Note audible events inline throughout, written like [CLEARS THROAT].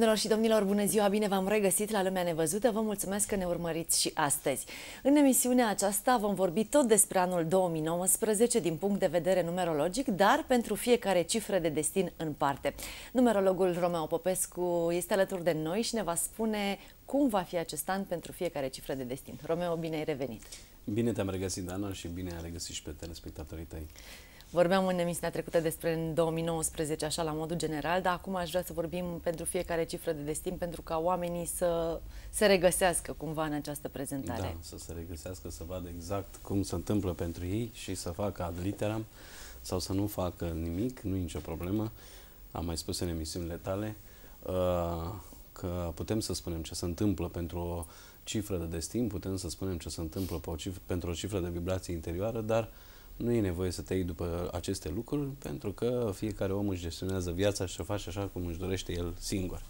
Doamnelor și domnilor, bună ziua, bine v-am regăsit la Lumea Nevăzută. Vă mulțumesc că ne urmăriți și astăzi. În emisiunea aceasta vom vorbi tot despre anul 2019 din punct de vedere numerologic, dar pentru fiecare cifră de destin în parte. Numerologul Romeo Popescu este alături de noi și ne va spune cum va fi acest an pentru fiecare cifră de destin. Romeo, bine ai revenit! Bine te-am regăsit, Dana, și bine ai regăsit și pe telespectatorii tăi. Vorbeam în emisiunea trecută despre în 2019, așa la modul general, dar acum aș vrea să vorbim pentru fiecare cifră de destin, pentru ca oamenii să se regăsească cumva în această prezentare. Da, să se regăsească, să vadă exact cum se întâmplă pentru ei și să facă ad literam sau să nu facă nimic, nu e nicio problemă. Am mai spus în emisiunile tale uh, că putem să spunem ce se întâmplă pentru o cifră de destin, putem să spunem ce se întâmplă pentru o cifră de vibrație interioară, dar uh, nu e nevoie să te iei după aceste lucruri, pentru că fiecare om își gestionează viața și o face așa cum își dorește el singur.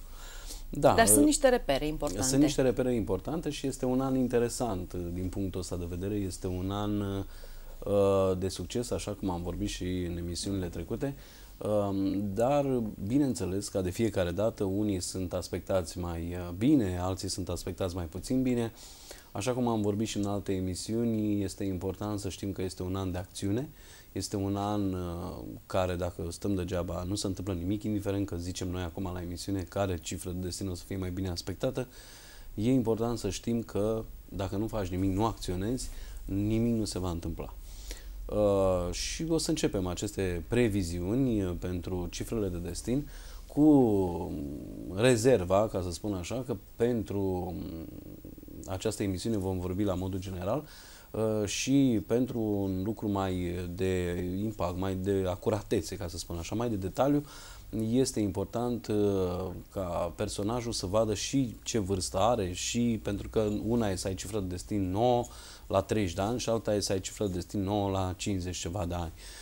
Da, Dar sunt ă, niște repere importante. Sunt niște repere importante și este un an interesant ă, din punctul ăsta de vedere. Este un an uh, de succes, așa cum am vorbit și în emisiunile trecute, uh, dar bineînțeles că de fiecare dată unii sunt aspectați mai bine, alții sunt aspectați mai puțin bine. Uh, Așa cum am vorbit și în alte emisiuni, este important să știm că este un an de acțiune, este un an uh, care, dacă stăm degeaba, nu se întâmplă nimic, indiferent că zicem noi acum la emisiune care cifră de destin o să fie mai bine aspectată, e important să știm că dacă nu faci nimic, nu acționezi, nimic nu se va întâmpla. Uh, și o să începem aceste previziuni uh, pentru cifrele de destin cu rezerva, ca să spun așa, că pentru această emisiune vom vorbi la modul general uh, și pentru un lucru mai de impact, mai de acuratețe, ca să spun așa, mai de detaliu, este important uh, ca personajul să vadă și ce vârstă are și pentru că una e să ai cifră de destin 9 la 30 de ani și alta e să ai cifră de destin 9 la 50 ceva de ani. Uh,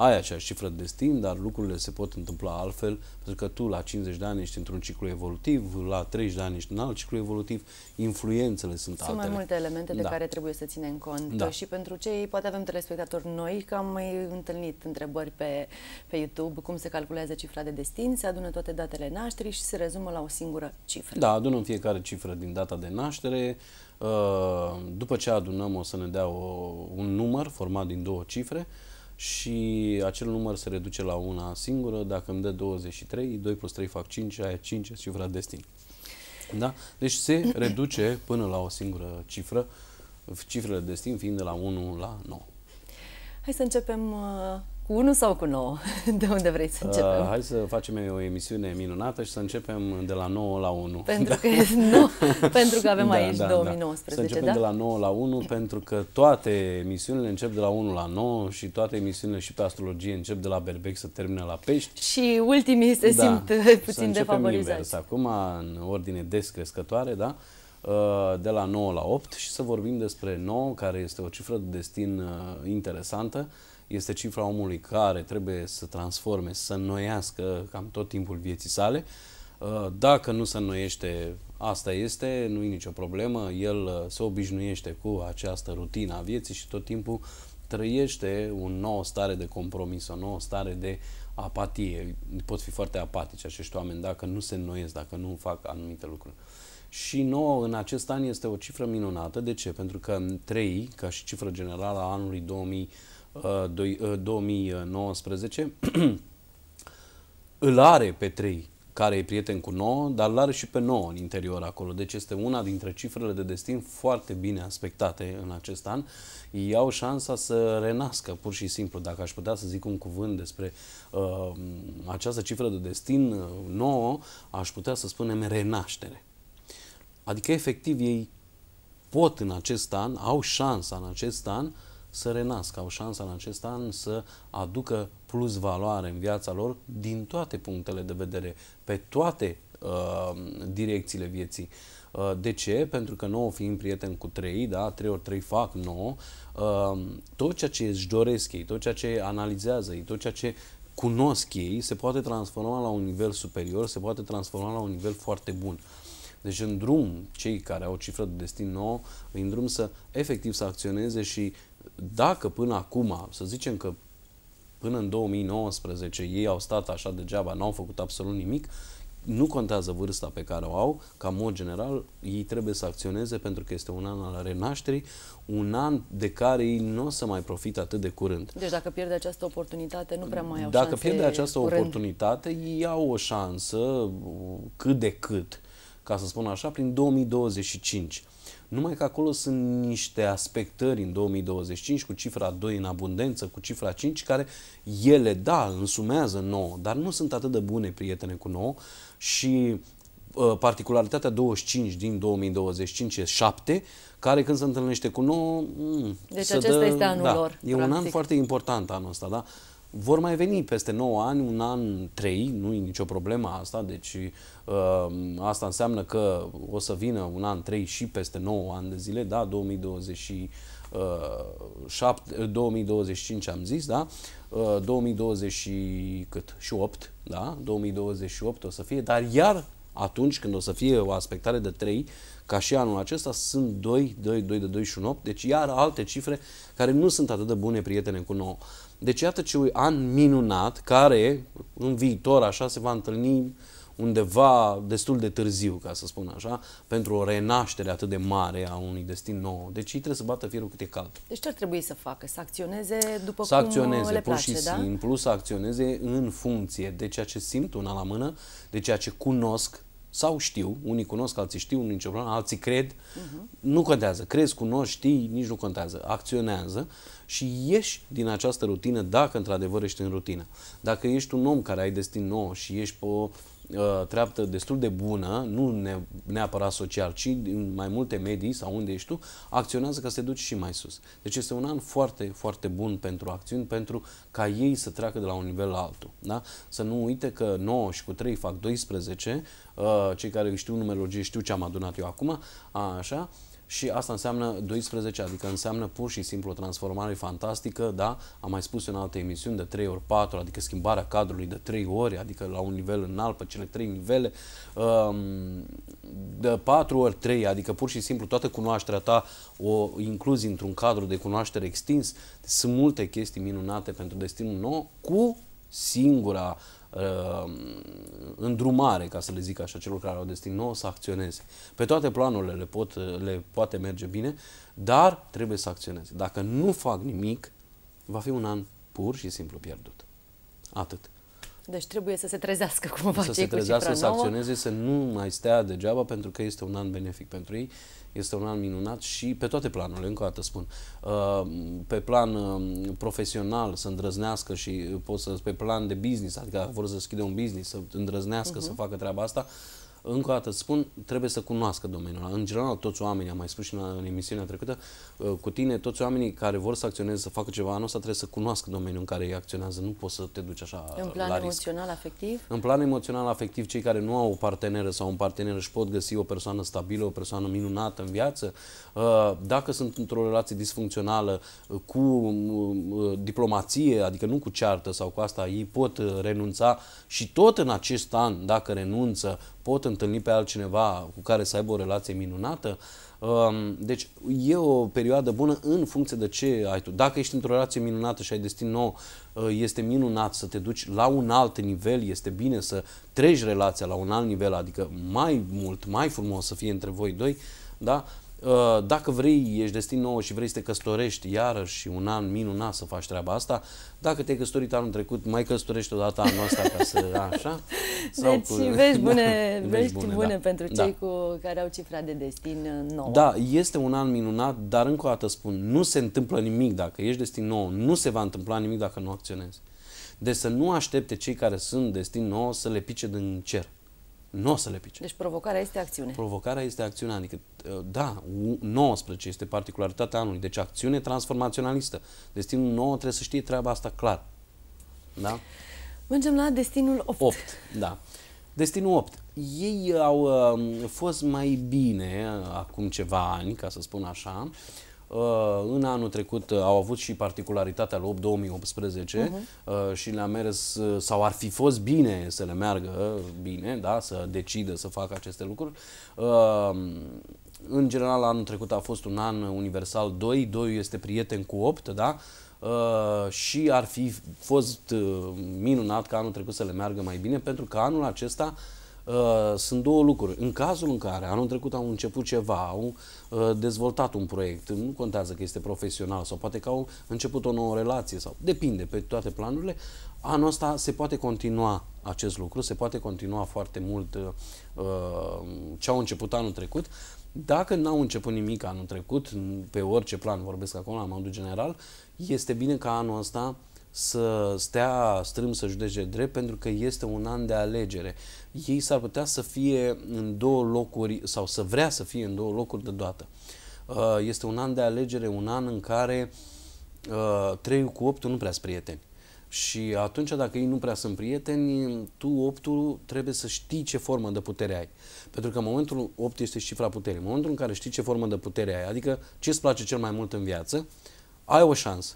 ai aceeași cifră de destin, dar lucrurile se pot întâmpla altfel, pentru că tu la 50 de ani ești într-un ciclu evolutiv, la 30 de ani ești în alt ciclu evolutiv, influențele sunt, sunt altele. Sunt mai multe elemente de da. care trebuie să ținem cont. Da. Și pentru cei, poate avem telespectatori noi, că am mai întâlnit întrebări pe, pe YouTube, cum se calculează cifra de destin, se adună toate datele nașterii și se rezumă la o singură cifră. Da, adunăm fiecare cifră din data de naștere, uh, după ce adunăm o să ne dea o, un număr format din două cifre, și acel număr se reduce la una singură, dacă îmi dă 23, 2 plus 3 fac 5, aia 5 și vrea destin. Da? Deci se reduce până la o singură cifră, cifrele de destin fiind de la 1 la 9. Hai să începem uh, cu unul sau cu nouă? [LAUGHS] De unde vrei să începem? Uh, hai să facem o emisiune minunată și să începem de la 9 la 1. Pentru da. că, nu, [LAUGHS] pentru că avem da, aici da, 2019, da. Să începem da? de la 9 la 1, pentru că toate emisiunile încep de la 1 la 9 și toate emisiunile și pe astrologie încep de la berbec să termină la pești. Și ultimii se da. simt [LAUGHS] puțin să defavorizați. acum, în ordine descrescătoare, da? Uh, de la 9 la 8 și să vorbim despre 9, care este o cifră de destin uh, interesantă, este cifra omului care trebuie să transforme, să noiască cam tot timpul vieții sale. Uh, dacă nu se noiește, asta este, nu e nicio problemă, el uh, se obișnuiește cu această rutină a vieții și tot timpul trăiește o nouă stare de compromis, o nouă stare de apatie. Pot fi foarte apatici acești oameni dacă nu se noiesc, dacă nu fac anumite lucruri. Și nouă, în acest an este o cifră minunată. De ce? Pentru că 3, ca și cifră generală a anului 2000, 2019, uh, uh, [CLEARS THROAT] îl are pe 3 care e prieten cu 9, dar îl are și pe 9 în interior acolo. Deci este una dintre cifrele de destin foarte bine aspectate în acest an. Ei au șansa să renască, pur și simplu. Dacă aș putea să zic un cuvânt despre uh, această cifră de destin 9, uh, aș putea să spunem renaștere. Adică, efectiv, ei pot în acest an, au șansa în acest an să renască, au șansa în acest an să aducă plus valoare în viața lor din toate punctele de vedere, pe toate uh, direcțiile vieții. Uh, de ce? Pentru că nouă fiind prieten cu trei, da, trei ori trei fac 9, uh, tot ceea ce își doresc ei, tot ceea ce analizează ei, tot ceea ce cunosc ei, se poate transforma la un nivel superior, se poate transforma la un nivel foarte bun. Deci în drum, cei care au cifră de destin nou, îi îndrum să efectiv să acționeze și dacă până acum, să zicem că până în 2019 ei au stat așa degeaba, n-au făcut absolut nimic, nu contează vârsta pe care o au, ca mod general, ei trebuie să acționeze pentru că este un an al renașterii, un an de care ei nu o să mai profită atât de curând. Deci dacă pierde această oportunitate, nu prea mai au Dacă pierde această curând. oportunitate, ei au o șansă cât de cât ca să spun așa, prin 2025. Numai că acolo sunt niște aspectări în 2025 cu cifra 2 în abundență, cu cifra 5, care ele, da, însumează nouă, dar nu sunt atât de bune, prietene, cu nouă și ă, particularitatea 25 din 2025 e 7, care când se întâlnește cu 9... Mm, deci acesta dă, este anul da, lor. E practic. un an foarte important anul ăsta, da? Vor mai veni peste 9 ani, un an, 3, nu e nicio problemă asta, deci Ehm, asta înseamnă că o să vină un an, trei și peste 9 ani de zile, da, 2027, 2025 eh, am zis, da, 2028, eh, da, 2028 o să fie, dar iar atunci când o să fie o aspectare de 3, ca și anul acesta, sunt 2, 2, 2 de 2 și 8, deci iar alte cifre care nu sunt atât de bune, prietene, cu 9. Deci iată ce un an minunat care în viitor așa se va întâlni undeva destul de târziu, ca să spun așa, pentru o renaștere atât de mare a unui destin nou. Deci ei trebuie să bată fierul cât e cald. Deci ce ar trebui să facă? Să acționeze după să cum acționeze, le place, pur și da? simplu, să acționeze în funcție de ceea ce simt una la mână, de ceea ce cunosc, sau știu, unii cunosc, alții știu, unii nicio problemă, alții cred, uh-huh. nu contează. Crezi, cunoști, știi, nici nu contează. Acționează și ieși din această rutină dacă într-adevăr ești în rutină. Dacă ești un om care ai destin nou și ești pe o Uh, treaptă destul de bună, nu ne, neapărat social, ci în mai multe medii sau unde ești tu, acționează ca să te duci și mai sus. Deci este un an foarte, foarte bun pentru acțiuni, pentru ca ei să treacă de la un nivel la altul. Da? Să nu uite că 9 și cu 3 fac 12, uh, cei care știu numerologie știu ce am adunat eu acum, a, așa, și asta înseamnă 12, adică înseamnă pur și simplu o transformare fantastică, da? Am mai spus în alte emisiuni de 3 ori 4, adică schimbarea cadrului de 3 ori, adică la un nivel înalt pe cele 3 nivele, de 4 ori 3, adică pur și simplu toată cunoașterea ta o incluzi într-un cadru de cunoaștere extins. Sunt multe chestii minunate pentru destinul nou cu singura uh, uh, îndrumare, ca să le zic așa, celor care au destin nou să acționeze. Pe toate planurile le, pot, le poate merge bine, dar trebuie să acționeze. Dacă nu fac nimic, va fi un an pur și simplu pierdut. Atât. Deci trebuie să se trezească cumva să cei se trezească, cu să acționeze, să nu mai stea degeaba pentru că este un an benefic pentru ei este un an minunat și pe toate planurile, încă o dată spun. Uh, pe plan uh, profesional să îndrăznească și pot să, pe plan de business, adică vor să deschide un business, să îndrăznească uh-huh. să mhm. facă treaba asta, încă o dată spun, trebuie să cunoască domeniul În general, toți oamenii, am mai spus și în, în emisiunea trecută, uh, cu tine, toți oamenii care vor să acționeze, să facă ceva anul ăsta, trebuie să cunoască domeniul în care ei acționează. Nu poți să te duci așa În plan la emoțional, risc. afectiv? În plan emoțional, afectiv, cei care nu au o parteneră sau un partener își pot găsi o persoană stabilă, o persoană minunată în viață. Uh, dacă sunt într-o relație disfuncțională uh, cu diplomație, adică nu cu ceartă sau cu asta, ei pot renunța și tot în acest an, dacă renunță, pot întâlni pe altcineva cu care să aibă o relație minunată. Um, deci e o perioadă bună în funcție de ce ai tu. Dacă ești într-o relație minunată și ai destin nou, uh, este minunat să te duci la un alt nivel, este bine să treci relația la un alt nivel, adică mai mult, mai frumos să fie între voi doi, da? Uh, dacă vrei, ești destin nou și vrei să te căsătorești iarăși un an minunat să faci treaba asta, dacă te-ai căsătorit anul trecut, mai căsătorești o dată anul ăsta ca să... [LAUGHS] Așa? Deci Sau deci cu... vești [LAUGHS] bune, da, vești bune, bune da. pentru da. cei da. cu care au cifra de destin uh, nou. Da, este un an minunat, dar încă o dată spun, nu se întâmplă nimic dacă ești destin nou, nu se va întâmpla nimic dacă nu acționezi. Deci să nu aștepte cei care sunt destin nou să le pice din cer nu o să le pice. Deci provocarea este acțiune. Provocarea este acțiune, adică, ă, da, 19 este particularitatea anului, deci acțiune transformaționalistă. Destinul 9 trebuie să știe treaba asta clar. Da? Mergem la destinul 8. 8, da. Destinul 8. Ei au uh, fost mai bine acum ceva ani, ca să spun așa, uh, Uh, în anul trecut uh, au avut și particularitatea lui 2018 mhm. uh-huh. și le-a mers, uh, sau ar fi fost bine să le meargă bine, da, să decidă să facă aceste lucruri. În general, anul trecut a fost un an universal 2, 2 este prieten cu 8, da? Uh, și ar fi fost uh, minunat ca anul trecut să le meargă mai bine, pentru că anul acesta uh, Uh, sunt două lucruri. În cazul în care anul trecut au început ceva, au uh, dezvoltat un proiect, nu contează că este profesional sau poate că au început o nouă relație sau depinde pe toate planurile, anul ăsta se poate continua acest lucru, se poate continua foarte mult uh, ce au început anul trecut, dacă n-au început nimic anul trecut, pe orice plan vorbesc acum la modul general, este bine ca anul ăsta să stea strâm să judece drept pentru că este un an de alegere. Ei s-ar putea să fie în două locuri sau să vrea să fie în două locuri de deodată. Uh, este un an de alegere, un an în care 3 uh, cu optul nu prea sunt prieteni. Și atunci, dacă ei nu prea sunt prieteni, tu, optul, trebuie să știi ce formă de putere ai. Pentru că în momentul 8 este cifra puterii. În momentul în care știi ce formă de putere ai, adică ce îți place cel mai mult în viață, ai o șansă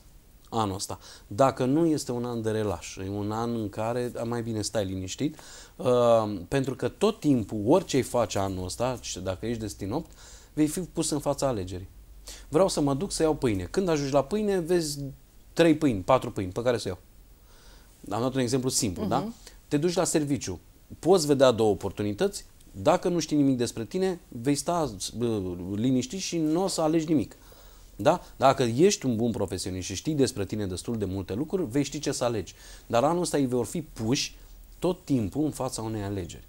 anul ăsta. Dacă nu, este un an de relaș, e un an în care mai bine stai liniștit, uh, pentru că tot timpul, orice îi faci anul ăsta, dacă ești 8, vei fi pus în fața alegerii. Vreau să mă duc să iau pâine. Când ajungi la pâine, vezi trei pâini, patru pâini, pe care să iau. Am dat un exemplu simplu, uh-huh. da? Mhm. Te duci la serviciu, poți vedea două oportunități, dacă nu știi nimic despre tine, vei sta uh, liniștit și nu o să alegi nimic. Da? Dacă ești un bun profesionist și știi despre tine destul de multe lucruri, vei ști ce să alegi. Dar anul ăsta îi vor fi puși tot timpul în fața unei alegeri.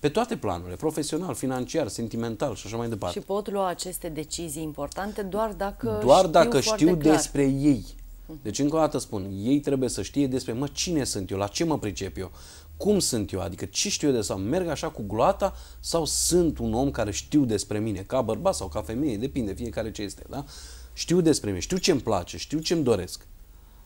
Pe toate planurile, profesional, financiar, sentimental și așa mai departe. Și pot lua aceste decizii importante doar dacă doar știu dacă știu clar. despre ei. Mhm. Deci, încă o dată spun, ei trebuie să știe despre mă, cine sunt eu, la ce mă pricep eu, cum sunt eu, adică ce știu eu de sau merg așa cu gloata sau sunt un om care știu despre mine, ca bărbat sau ca femeie, depinde fiecare ce este, da? Știu despre mine, știu ce mi place, știu ce mi doresc.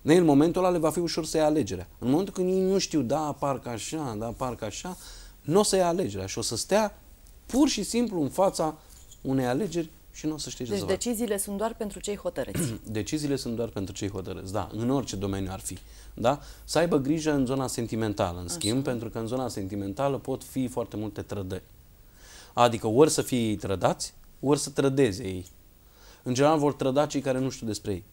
Ne, în momentul ăla le va fi ușor să ia alegerea. În momentul când ei nu știu, da, parcă așa, da, parcă așa, nu o să ia alegerea și o să stea pur și simplu în fața unei alegeri și nu o să știi ce deci să deciziile sunt doar pentru cei hotărâți. [CLEARS THROAT] deciziile sunt doar pentru cei hotărâți, da, în orice domeniu ar fi. Da? Să aibă grijă în zona sentimentală, în Așa. schimb, pentru că în zona sentimentală pot fi foarte multe trădări. Adică ori să fie ei trădați, ori să trădeze ei. În general vor trăda cei care nu știu despre ei.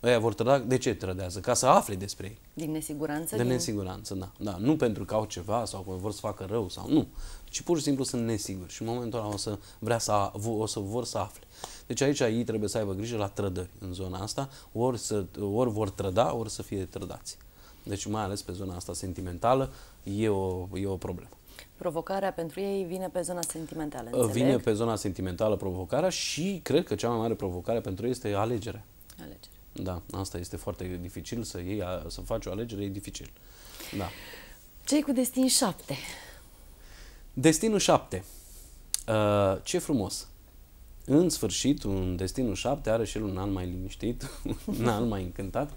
Aia vor trăda, de ce trădează? Ca să afle despre ei. Din nesiguranță? De din... nesiguranță, da. da. Nu pentru că au ceva sau că vor să facă rău sau nu ci pur și simplu sunt nesiguri și în momentul ăla o să, vrea să, o să vor să afle. Deci aici ei trebuie să aibă grijă la trădări în zona asta, ori, să, ori vor trăda, ori să fie trădați. Deci mai ales pe zona asta sentimentală e o, e o problemă. Provocarea pentru ei vine pe zona sentimentală, înțeleg? Vine pe zona sentimentală provocarea și cred că cea mai mare provocare pentru ei este alegerea. Alegere. Da, asta este foarte dificil, să, iei, să faci o alegere e dificil. Da. Cei cu destin șapte. Destinul 7. Uh, ce frumos! În sfârșit, un Destinul 7 are și el un an mai liniștit, [LAUGHS] un an mai încântat.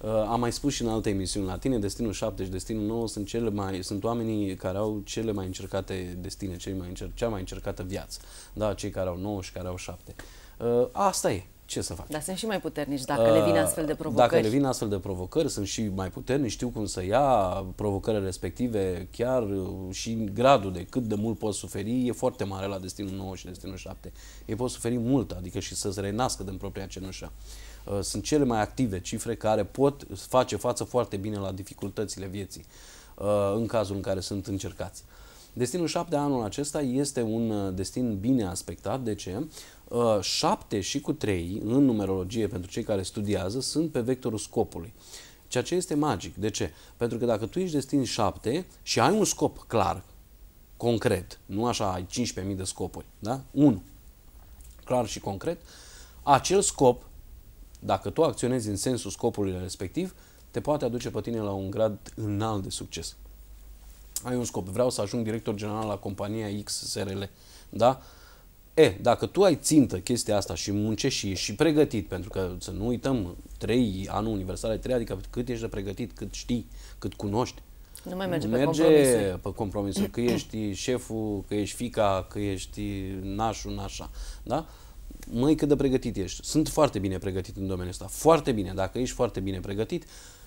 Uh, am mai spus și în alte emisiuni la tine, Destinul 7 și Destinul 9 sunt, cele mai, sunt oamenii care au cele mai încercate destine, cele mai încer- cea mai încercată viață. Da, cei care au 9 și care au 7. Uh, asta e ce să faci? Dar sunt și mai puternici dacă uh, le vin astfel de uh, provocări. Dacă le vin astfel de provocări, sunt și mai puternici, știu cum să ia provocările respective, chiar uh, și gradul de cât de mult poți suferi e foarte mare la destinul 9 și destinul 7. Ei pot suferi mult, adică și să-ți renască din propria cenușă. Uh, sunt cele mai active cifre care pot face față foarte bine la dificultățile vieții uh, în cazul în care sunt încercați. Destinul 7 anul acesta este un uh, destin bine aspectat. De ce? 7 uh, și cu 3 în numerologie pentru cei care studiază sunt pe vectorul scopului. Ceea ce este magic. De ce? Pentru că dacă tu ești destin 7 și ai un scop clar, concret, nu așa ai 15.000 de scopuri, da? 1. Clar și concret, acel scop, dacă tu acționezi în sensul scopului respectiv, te poate aduce pe tine la un grad înalt de succes. Ai un scop, vreau să ajung director general la compania XSRL, da? E, dacă tu ai țintă chestia asta și muncești și ești pregătit, pentru că să nu uităm, trei anul universal ai trei, adică cât ești de pregătit, cât știi, cât cunoști. Nu mai merge, merge pe compromisuri. pe compromisuri. Că ești șeful, că ești fica, că ești nașul, nașa. Da? Măi, cât de pregătit ești. Sunt foarte bine pregătit în domeniul ăsta. Foarte bine. Dacă ești foarte bine pregătit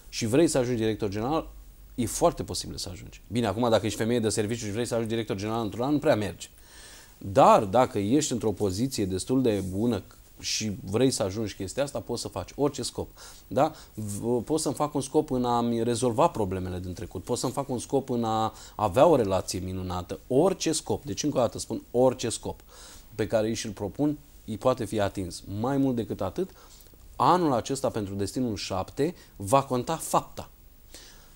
și vrei să ajungi director general, e foarte posibil să ajungi. Bine, acum dacă ești femeie de serviciu și vrei să ajungi director general într-un an, nu prea merge. Dar dacă ești într-o poziție destul de bună și vrei să ajungi chestia asta, poți să faci orice scop. Da? Poți să-mi fac un scop în a-mi rezolva problemele din trecut, poți să-mi fac un scop în a avea o relație minunată, orice scop, deci încă o dată spun orice scop pe care îi și-l propun, îi poate fi atins. Mai mult decât atât, anul acesta pentru destinul 7 va conta fapta.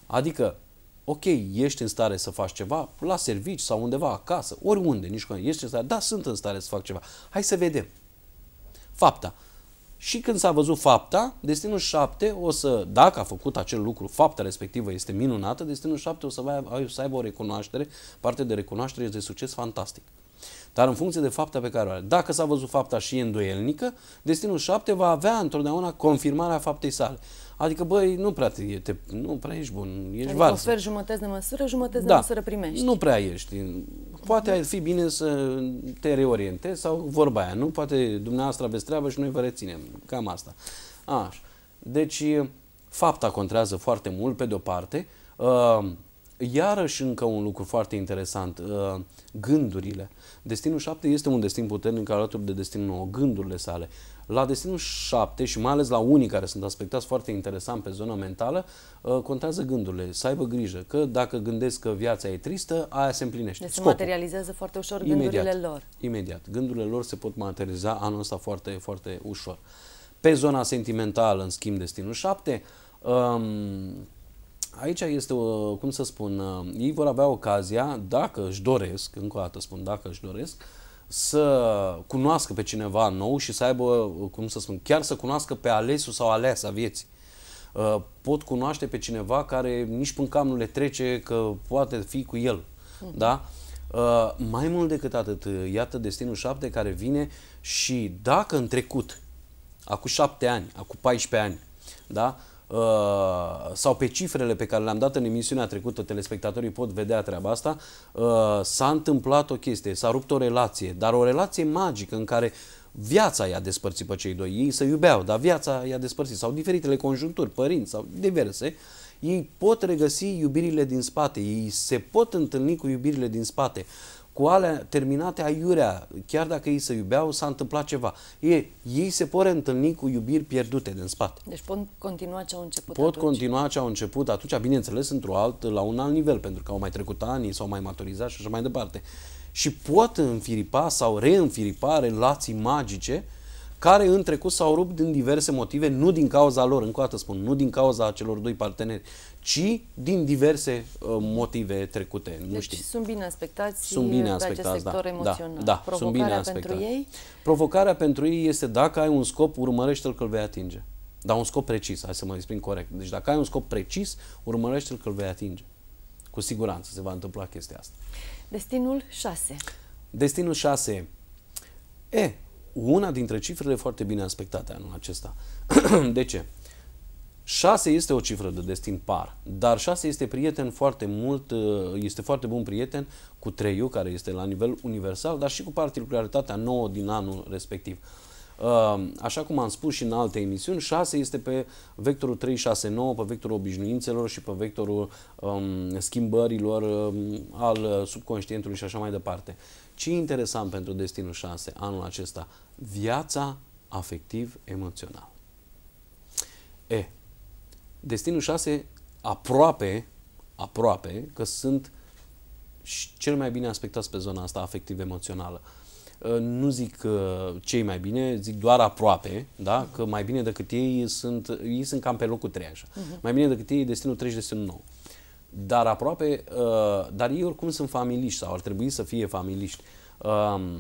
Adică ok, ești în stare să faci ceva la servici sau undeva acasă, oriunde, nici când ești în stare, da, sunt în stare să fac ceva. Hai să vedem. Fapta. Și când s-a văzut fapta, destinul 7 o să, dacă a făcut acel lucru, fapta respectivă este minunată, destinul 7 o să, vai, să aibă o recunoaștere, parte de recunoaștere de succes fantastic. Dar în funcție de fapta pe care o are. Dacă s-a văzut fapta și e îndoielnică, destinul 7 va avea întotdeauna confirmarea faptei sale. Adică, băi, nu prea, te, te, nu prea ești bun, ești adică varză. oferi jumătate de măsură, jumătate da. de măsură primești. Nu prea ești. Poate mhm. ar fi bine să te reorientezi sau vorba aia, nu? Poate dumneavoastră aveți treabă și noi vă reținem. Cam asta. Așa. Deci, fapta contrează foarte mult, pe de-o parte. Ehm, iarăși încă un lucru foarte interesant, ehm, gândurile. Destinul 7 este un destin puternic alături de destinul 9, gândurile sale. La destinul 7 și mai ales la unii care sunt aspectați foarte interesant pe zona mentală, uh, contează gândurile, să aibă grijă că dacă gândesc că viața e tristă, aia se împlinește. Deci se materializează foarte ușor imediat, gândurile lor. Imediat. Gândurile lor se pot materializa anul ăsta foarte, foarte ușor. Pe zona sentimentală, în schimb, destinul 7, um, aici este, o, uh, cum să spun, uh, ei vor avea ocazia, dacă își doresc, încă o dată spun, dacă își doresc, să cunoască pe cineva nou și să aibă, cum să spun, chiar să cunoască pe alesul sau aleasa vieții. Uh, pot cunoaște pe cineva care nici până cam nu le trece că poate fi cu el. Mm. Da? Uh, mai mult decât atât, iată Destinul 7 care vine și dacă în trecut, acum 7 ani, acum 14 ani, da? Uh, sau pe cifrele pe care le-am dat în emisiunea trecută, telespectatorii pot vedea treaba asta, uh, s-a întâmplat o chestie, s-a rupt o relație, dar o relație magică în care viața i-a despărțit pe cei doi. Ei se iubeau, dar viața i-a despărțit sau diferitele conjunturi, părinți sau diverse. Ei pot regăsi iubirile din spate, ei se pot întâlni cu iubirile din spate. Uh, cu alea terminate aiurea, chiar dacă ei se iubeau, s-a întâmplat ceva. Ei, ei se pot întâlni cu iubiri pierdute din spate. Deci pot continua ce au început Pot atunci. continua ce au început atunci, bineînțeles, într-o alt, la un alt nivel, pentru că au mai trecut ani, s-au mai maturizat și așa mai departe. Și pot înfiripa sau reînfiripa relații magice care în trecut s-au rupt din diverse motive, nu din cauza lor, încă o dată spun, nu din cauza celor doi parteneri, ci din diverse uh, motive trecute. Nu deci știu. sunt bine aspectați sunt bine de acest sector da, da, emoțional. Da, da, Provocarea sunt bine pentru ei? Provocarea pentru ei este dacă ai un scop, urmărește-l că îl vei atinge. Dar un scop precis, hai să mă exprim corect. Deci dacă ai un scop precis, urmărește-l că îl vei atinge. Cu siguranță se va întâmpla chestia asta. Destinul 6. Destinul 6. E, una dintre cifrele foarte bine aspectate anul acesta. [CLEARS THROAT] De ce? 6 este o cifră de destin par, dar 6 este prieten foarte mult, uh, este foarte bun prieten cu 3 care este la nivel universal, dar și cu particularitatea 9 din anul respectiv. Uh, așa cum am spus și în alte emisiuni, 6 este pe vectorul 369, pe vectorul obișnuințelor și pe vectorul um, schimbărilor um, al subconștientului și așa mai departe. Ce e interesant pentru destinul 6 anul acesta? Viața afectiv-emoțională. E, Destinul 6 aproape, aproape că sunt cel mai bine aspectați pe zona asta afectiv-emoțională. Uh, nu zic uh, cei mai bine, zic doar aproape, da? că mai bine decât ei sunt, ei sunt cam pe locul 3 așa. Uh-huh. Mai bine decât ei destinul 3 și destinul 9 dar aproape, uh, dar ei oricum sunt familiști sau ar trebui să fie familiști. Um,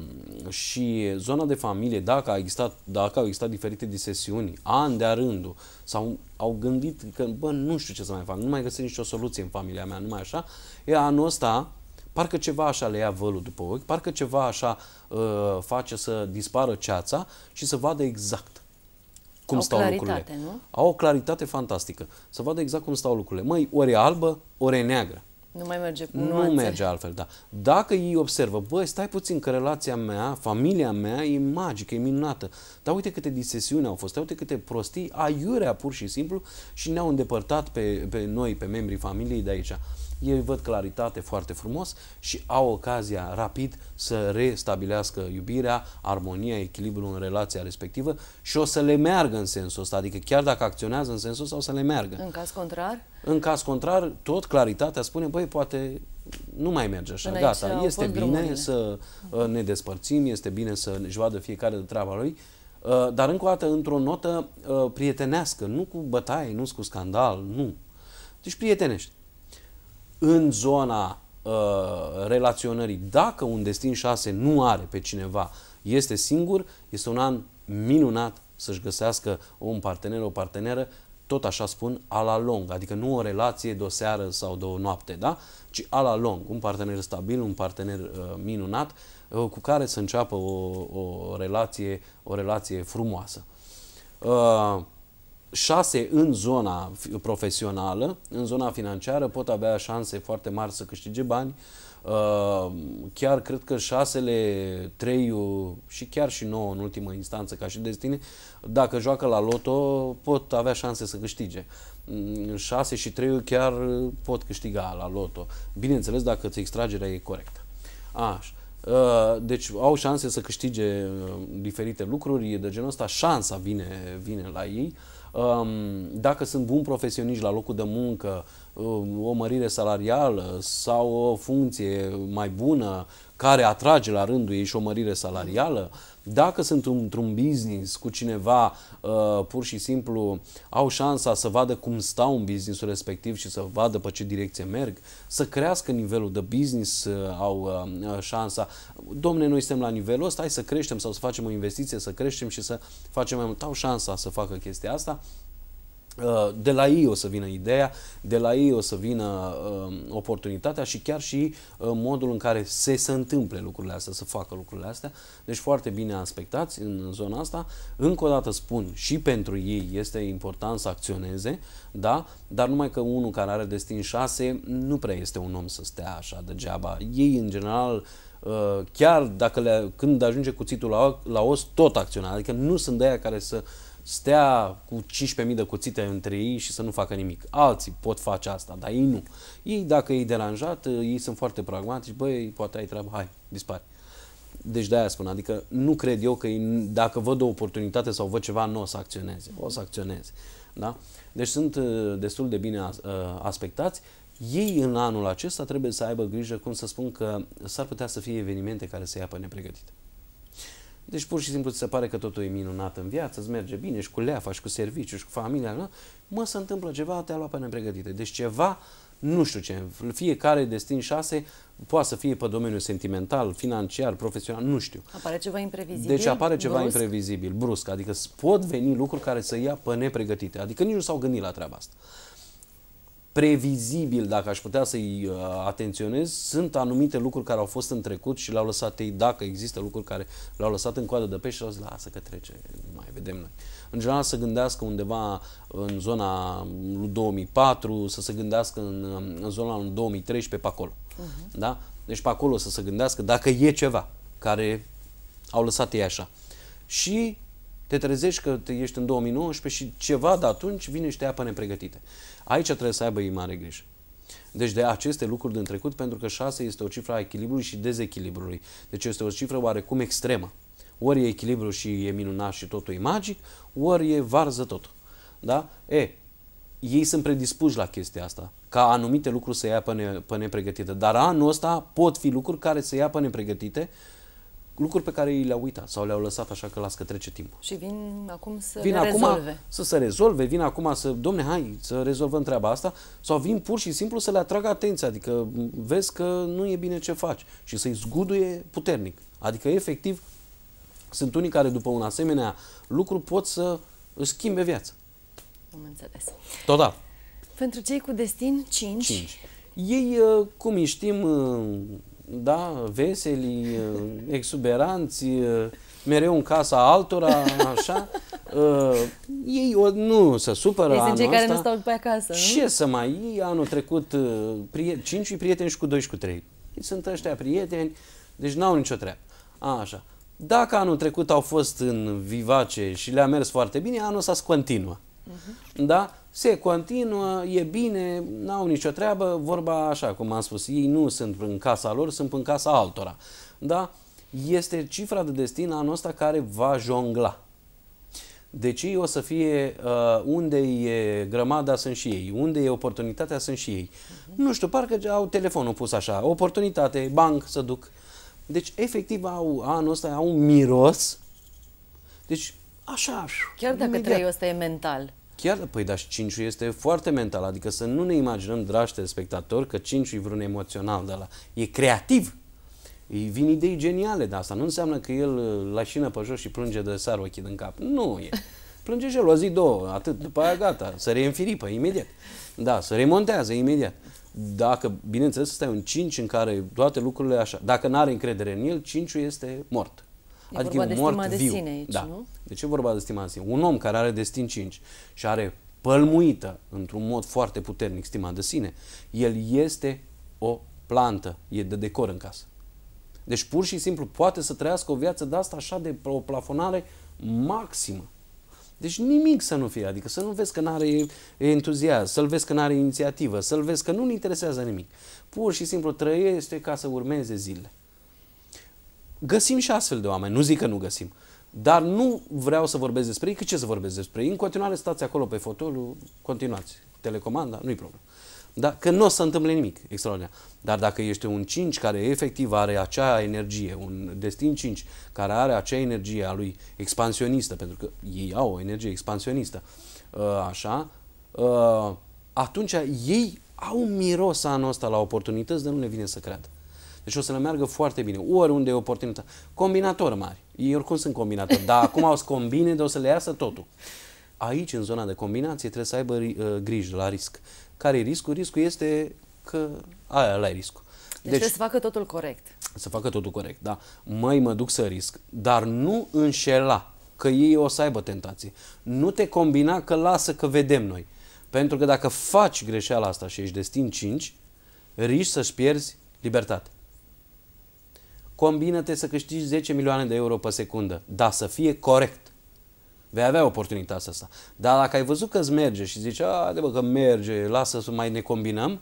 și zona de familie, dacă, a existat, dacă au existat diferite disesiuni, ani de-a rândul, sau au gândit că, bă, nu știu ce să mai fac, nu mai găsesc nicio soluție în familia mea, numai așa, e anul ăsta, parcă ceva așa le ia vălul după ochi, parcă ceva așa uh, face să dispară ceața și să vadă exact cum au stau claritate, lucrurile. Nu? Au o claritate fantastică. Să vadă exact cum stau lucrurile. Măi, ori e albă, ori e neagră. Nu mai merge cu Nu nuanțe. merge altfel, da. Dacă ei observă, băi, stai puțin că relația mea, familia mea e magică, e minunată. Dar uite câte disesiuni au fost, uite câte prostii, aiurea pur și simplu și ne-au îndepărtat pe, pe noi, pe membrii familiei de aici ei văd claritate foarte frumos și au ocazia rapid să restabilească iubirea, armonia, echilibrul în relația respectivă și o să le meargă în sensul ăsta, adică chiar dacă acționează în sensul ăsta, o să le meargă. În caz contrar? În caz contrar, tot claritatea spune, băi, poate nu mai merge așa, gata, este bine drumurile. să uh, ne despărțim, este bine să ne vadă fiecare de treaba lui, uh, dar încă o dată într-o notă uh, prietenească, nu cu bătaie, nu cu scandal, nu. Deci prietenești în zona uh, relaționării, dacă un destin 6 nu are pe cineva, este singur, este un an minunat să-și găsească un partener, o parteneră, tot așa spun, a la lung, adică nu o relație de o seară sau de o noapte, da? ci a la lung, un partener stabil, un partener uh, minunat, uh, cu care să înceapă o, o, relație, o relație frumoasă. Uh, șase în zona profesională, în zona financiară, pot avea șanse foarte mari să câștige bani. Uh, chiar cred că șasele, treiul și chiar și nouă în ultimă instanță ca și destine, dacă joacă la loto, pot avea șanse să câștige. 6 mm, și 3 chiar pot câștiga la loto. Bineînțeles dacă ți extragerea e corectă. Așa. Uh, deci au șanse să câștige uh, diferite lucruri de genul ăsta, șansa vine, vine la ei. Uh, dacă sunt bun profesioniști la locul de muncă, um, o mărire salarială sau o funcție mai bună, care atrage la rândul ei și o mărire salarială, dacă sunt într-un business cu cineva, uh, pur și simplu au șansa să vadă cum stau în businessul respectiv și să vadă pe ce direcție merg, să crească nivelul de business, uh, au uh, uh șansa. Domne, noi suntem la nivelul ăsta, hai să creștem sau să facem o investiție, să creștem și să facem mai mult. Au șansa să facă chestia asta Uh, de la ei o să vină ideea, de la ei o să vină uh, oportunitatea și chiar și uh, modul în care se se întâmple lucrurile astea, să facă lucrurile astea. Deci foarte bine aspectați în zona asta. Încă o dată spun, și pentru ei este important să acționeze, da? dar numai că unul care are destin 6 nu prea este un om să stea așa degeaba. Ei, în general, uh, chiar dacă le, când ajunge cuțitul la, la os, tot acționează. Adică nu sunt de aia care să uh, stea cu 15.000 de cuțite între ei și să nu facă nimic. Alții pot face asta, dar ei nu. Ei, dacă e deranjat, eh, ei sunt foarte pragmatici, băi, poate ai treabă, hai, dispari. Deci de-aia spun, adică nu cred eu că ei, dacă văd o oportunitate sau văd ceva, nu o să acționeze. O să acționeze. Da? Deci sunt eh, destul de bine eh, aspectați. Ei în anul acesta trebuie să aibă grijă, cum să spun, că s-ar putea să fie evenimente care să ia pe nepregătite. Deci pur și simplu ți se pare că totul e minunat în viață, îți merge bine și cu leafa și cu serviciu și cu familia, nu? mă, se întâmplă ceva, te-a luat pe nepregătite. Deci ceva, nu știu ce, fiecare destin șase poate să fie pe domeniul sentimental, financiar, profesional, nu știu. Apare ceva imprevizibil? Deci apare ceva brusc? imprevizibil, brusc, adică pot veni lucruri care să ia pe nepregătite, adică nici nu s-au gândit la treaba asta previzibil, dacă aș putea să-i uh, atenționez, sunt anumite lucruri care au fost în trecut și le-au lăsat ei, dacă există lucruri care le-au lăsat în coadă de pești și au zis, lasă că trece, mai vedem noi. În general să gândească undeva în zona 2004, să se gândească în, în zona 2013, pe acolo. Uh-huh. Da? Deci pe acolo să se gândească dacă e ceva care au lăsat ei așa. Și te trezești că te ești în 2019 și ceva de atunci vine și te pe nepregătite. Aici trebuie să aibă ei mare grijă. Deci de aceste lucruri din trecut, pentru că 6 este o cifră a echilibrului și dezechilibrului. Deci este o cifră oarecum extremă. Ori e echilibru și e minunat și totul e magic, ori e varză tot. Da? E, ei sunt predispuși la chestia asta, ca anumite lucruri să ia pe, ne, pe nepregătite. Dar anul ăsta pot fi lucruri care să ia pe nepregătite, uh, lucruri pe care i le-au uitat sau le-au lăsat așa că las că trece timpul. Și vin acum să vin acum rezolve. să se rezolve, vin acum să, domne, hai să rezolvăm treaba asta sau vin pur și simplu să le atragă atenția, adică vezi că nu e bine ce faci și să-i zguduie puternic. Adică efectiv sunt unii care după un asemenea lucru pot să își schimbe viața. Am înțeles. Total. Pentru cei cu destin, 5. 5. Ei, uh, cum îi știm, uh, da, veseli, eh, exuberanți, eh, mereu în casa altora, așa. Uh, ei o, nu se supără ei sunt cei care nu stau pe acasă, Ce nu? să mai iei? Anul trecut prie, 5 prieteni și cu 2 și cu 3. Ei sunt ăștia prieteni, deci n-au nicio treabă. A, așa. Dacă anul trecut au fost în vivace și le-a mers foarte bine, anul ăsta se continuă. Uh-huh. Da? se continuă, e bine, n-au nicio treabă, vorba așa, cum am spus, ei nu sunt în casa lor, sunt în casa altora. Da? Este cifra de destin anul ăsta care va jongla. Deci ei o să fie uh, unde e grămada sunt și ei, unde e oportunitatea sunt și ei. Uh-huh. Nu știu, parcă au telefonul pus așa, oportunitate, banc să duc. Deci efectiv au anul ăsta au un miros. Deci așa. Chiar dacă imediat. trei ăsta e mental. Chiar, păi, dar Cinciu este foarte mental, adică să nu ne imaginăm, dragi spectatori, că Cinciu e vreun emoțional de la. E creativ. Îi vin idei geniale, dar asta nu înseamnă că el uh, lașină pe jos și plânge de sar ochii din cap. Nu e. Plânge și el o zi, două, atât, după aia gata, să reînfiripă imediat. Da, să remontează imediat. Dacă, bineînțeles, stai un cinci în care toate lucrurile așa. Dacă nu are încredere în el, cinciul este mort. E adică e mort de viu. De sine aici, da. nu? De ce vorba de sine? Un om care are destin 5 și are pălmuită într-un mod foarte puternic stima de sine, el este o plantă, e de decor în casă. Deci pur și simplu poate să trăiască o viață de asta așa de o plafonare maximă. Deci nimic să nu fie, adică să nu vezi că nu are entuziasm, să-l vezi că nu are inițiativă, să-l vezi că nu-l interesează nimic. Pur și simplu trăiește ca să urmeze zile. Găsim și astfel de oameni, nu zic că nu găsim. Dar nu vreau să vorbesc despre ei, că ce să vorbesc despre ei? În continuare stați acolo pe fotoliu, continuați. Telecomanda, nu-i problemă. Da? Că nu o să întâmple nimic extraordinar. Dar dacă ești un 5 care efectiv are acea energie, un destin 5 care are acea energie a lui expansionistă, pentru că ei au o energie expansionistă, ă, așa, ă, atunci ei au un miros anul ăsta la oportunități de nu le vine să creadă. Deci o să le meargă foarte bine. Oriunde e oportunitate. Combinator mari. Ei oricum sunt combinate. dar acum o să combine, de o să le iasă totul. Aici, în zona de combinație, trebuie să aibă uh, grijă la risc. Care e riscul? Riscul este că aia la riscul. Deci, deci trebuie să facă totul corect. Să facă totul corect, da. Mai mă duc să risc, dar nu înșela că ei o să aibă tentație. Nu te combina că lasă că vedem noi. Pentru că dacă faci greșeala asta și ești destin 5, riști să-și pierzi libertate combină-te să câștigi 10 milioane de euro pe secundă, da să fie corect. Vei avea oportunitatea asta. Dar dacă ai văzut că îți merge și zici, a, de bă, că merge, lasă să mai ne combinăm,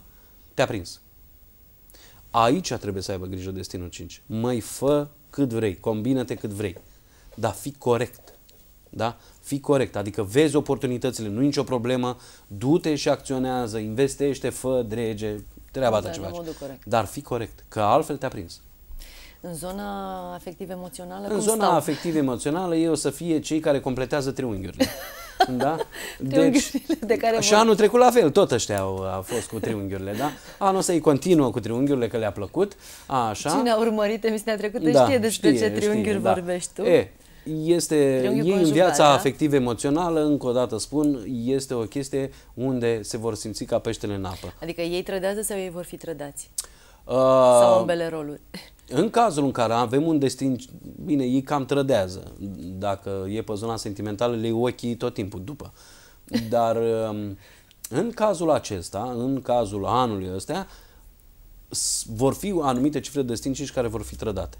te-a prins. Aici trebuie să aibă grijă destinul 5. Mai fă cât vrei, combină-te cât vrei, dar fi corect. Da? fi corect, adică vezi oportunitățile, nu nicio problemă, du-te și acționează, investește, fă, drege, treaba ta da, ce faci. Dar fi corect, că altfel te-a prins. În zona afectiv-emoțională? În zona afectiv-emoțională eu o să fie cei care completează triunghiurile. [LAUGHS] Da? Deci, de care și anul trecut la fel, tot ăștia au, au fost cu triunghiurile, da? Anul să i continuă cu triunghiurile, că le-a plăcut. A, așa. Cine a urmărit emisiunea trecută da, știe despre știe, ce triunghiuri știe, da. vorbești da. tu. E, este, e ei în viața da? afectiv-emoțională, încă o dată spun, este o chestie unde se vor simți ca peștele în apă. Adică ei trădează sau ei vor fi trădați? Uh, sau ambele roluri? În cazul în care avem un destin, bine, ei cam trădează. Dacă e pe zona sentimentală, le ochii tot timpul după. Dar um, în cazul acesta, în cazul anului ăsta, vor fi anumite cifre de destin și care vor fi trădate.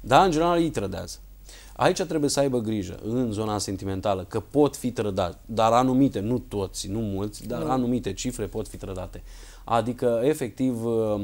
Da, în general ei trădează. Aici trebuie să aibă grijă în zona sentimentală că pot fi trădate, dar anumite, nu toți, nu mulți, dar anumite cifre pot fi trădate. Adică, efectiv, um,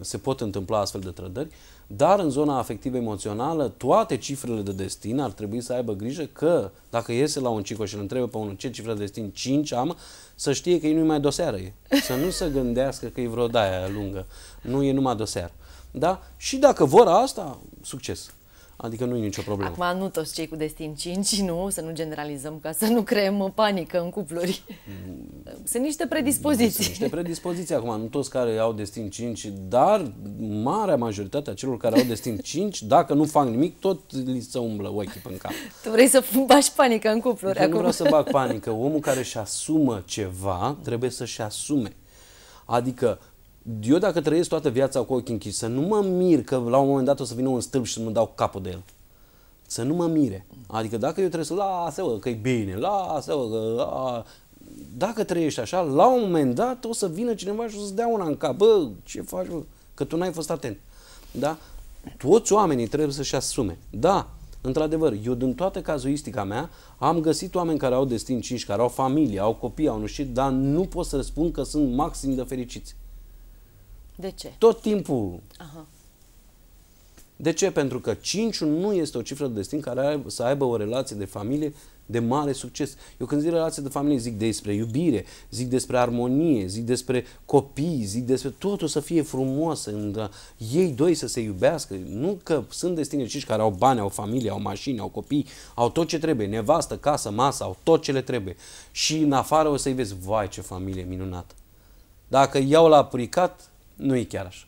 se pot întâmpla astfel de trădări, dar în zona afectiv-emoțională, toate cifrele de destin ar trebui să aibă grijă că, dacă iese la un cico și îl întrebe pe unul ce cifră de destin 5 am, să știe că ei nu-i mai doseară. [LAUGHS] Să nu se gândească că e vreo daia lungă. Nu e numai doseară. Da? Și dacă vor asta, succes! Adică nu e nicio problemă. Acum nu toți cei cu destin 5, nu, să nu generalizăm ca să nu creăm panică în cupluri. Mm. Sunt niște predispoziții. Sunt niște predispoziții acum, nu toți care au destin 5, dar marea majoritate a celor care au destin 5, [LAUGHS] dacă nu fac nimic, tot li se umblă ochii în cap. Tu vrei să [LAUGHS] bași panică în cupluri acum. nu vreau să bag [LAUGHS] panică. Omul care își asumă ceva trebuie să-și asume. Adică eu dacă trăiesc toată viața cu ochii închiși, să nu mă mir că la un moment dat o să vină un stâlp și să mă dau capul de el. Să nu mă mire. Adică dacă eu trebuie să lasă că e bine, lasă că... La... Dacă trăiești așa, la un moment dat o să vină cineva și o să-ți dea una în cap. Bă, ce faci, bă? Că tu n-ai fost atent. Da? Toți oamenii trebuie să-și asume. Da, Într-adevăr, eu din toată cazuistica mea am găsit oameni care au destin 5, care au familie, au copii, au nu știu, dar nu pot să spun că sunt maxim de fericiți. De ce? Tot timpul. Aha. De ce? Pentru că 5 nu este o cifră de destin care are, să aibă o relație de familie de mare succes. Eu când zic relație de familie, zic despre iubire, zic despre armonie, zic despre copii, zic despre totul să fie frumos, în, ei doi să se iubească. Nu că sunt destine cinci care au bani, au familie, au mașini, au copii, au tot ce trebuie, nevastă, casă, masă, au tot ce le trebuie. Și în afară o să-i vezi, vai ce familie minunată. Dacă iau la pricat nu e chiar așa.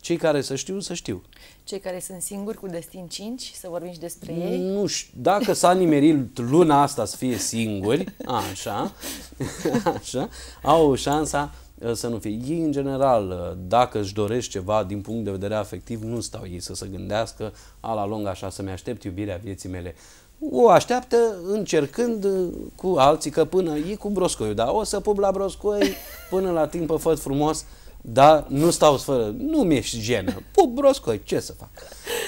Cei care să știu, să știu. Cei care sunt singuri cu destin 5, să vorbim și despre ei? Nu știu. Dacă s-a nimerit luna asta să fie singuri, [LAUGHS] așa, așa, au șansa uh, să nu fie. Ei, în general, uh, dacă își dorești ceva din punct de vedere afectiv, nu stau ei să se gândească, a la lung așa, să-mi aștept iubirea vieții mele. O așteaptă încercând uh, cu alții că până e cu broscoiul, dar o să pup la broscoi până la timp, făt frumos, da? Nu stau fără, nu mi-ești jenă. Pup broscoi, ce să fac?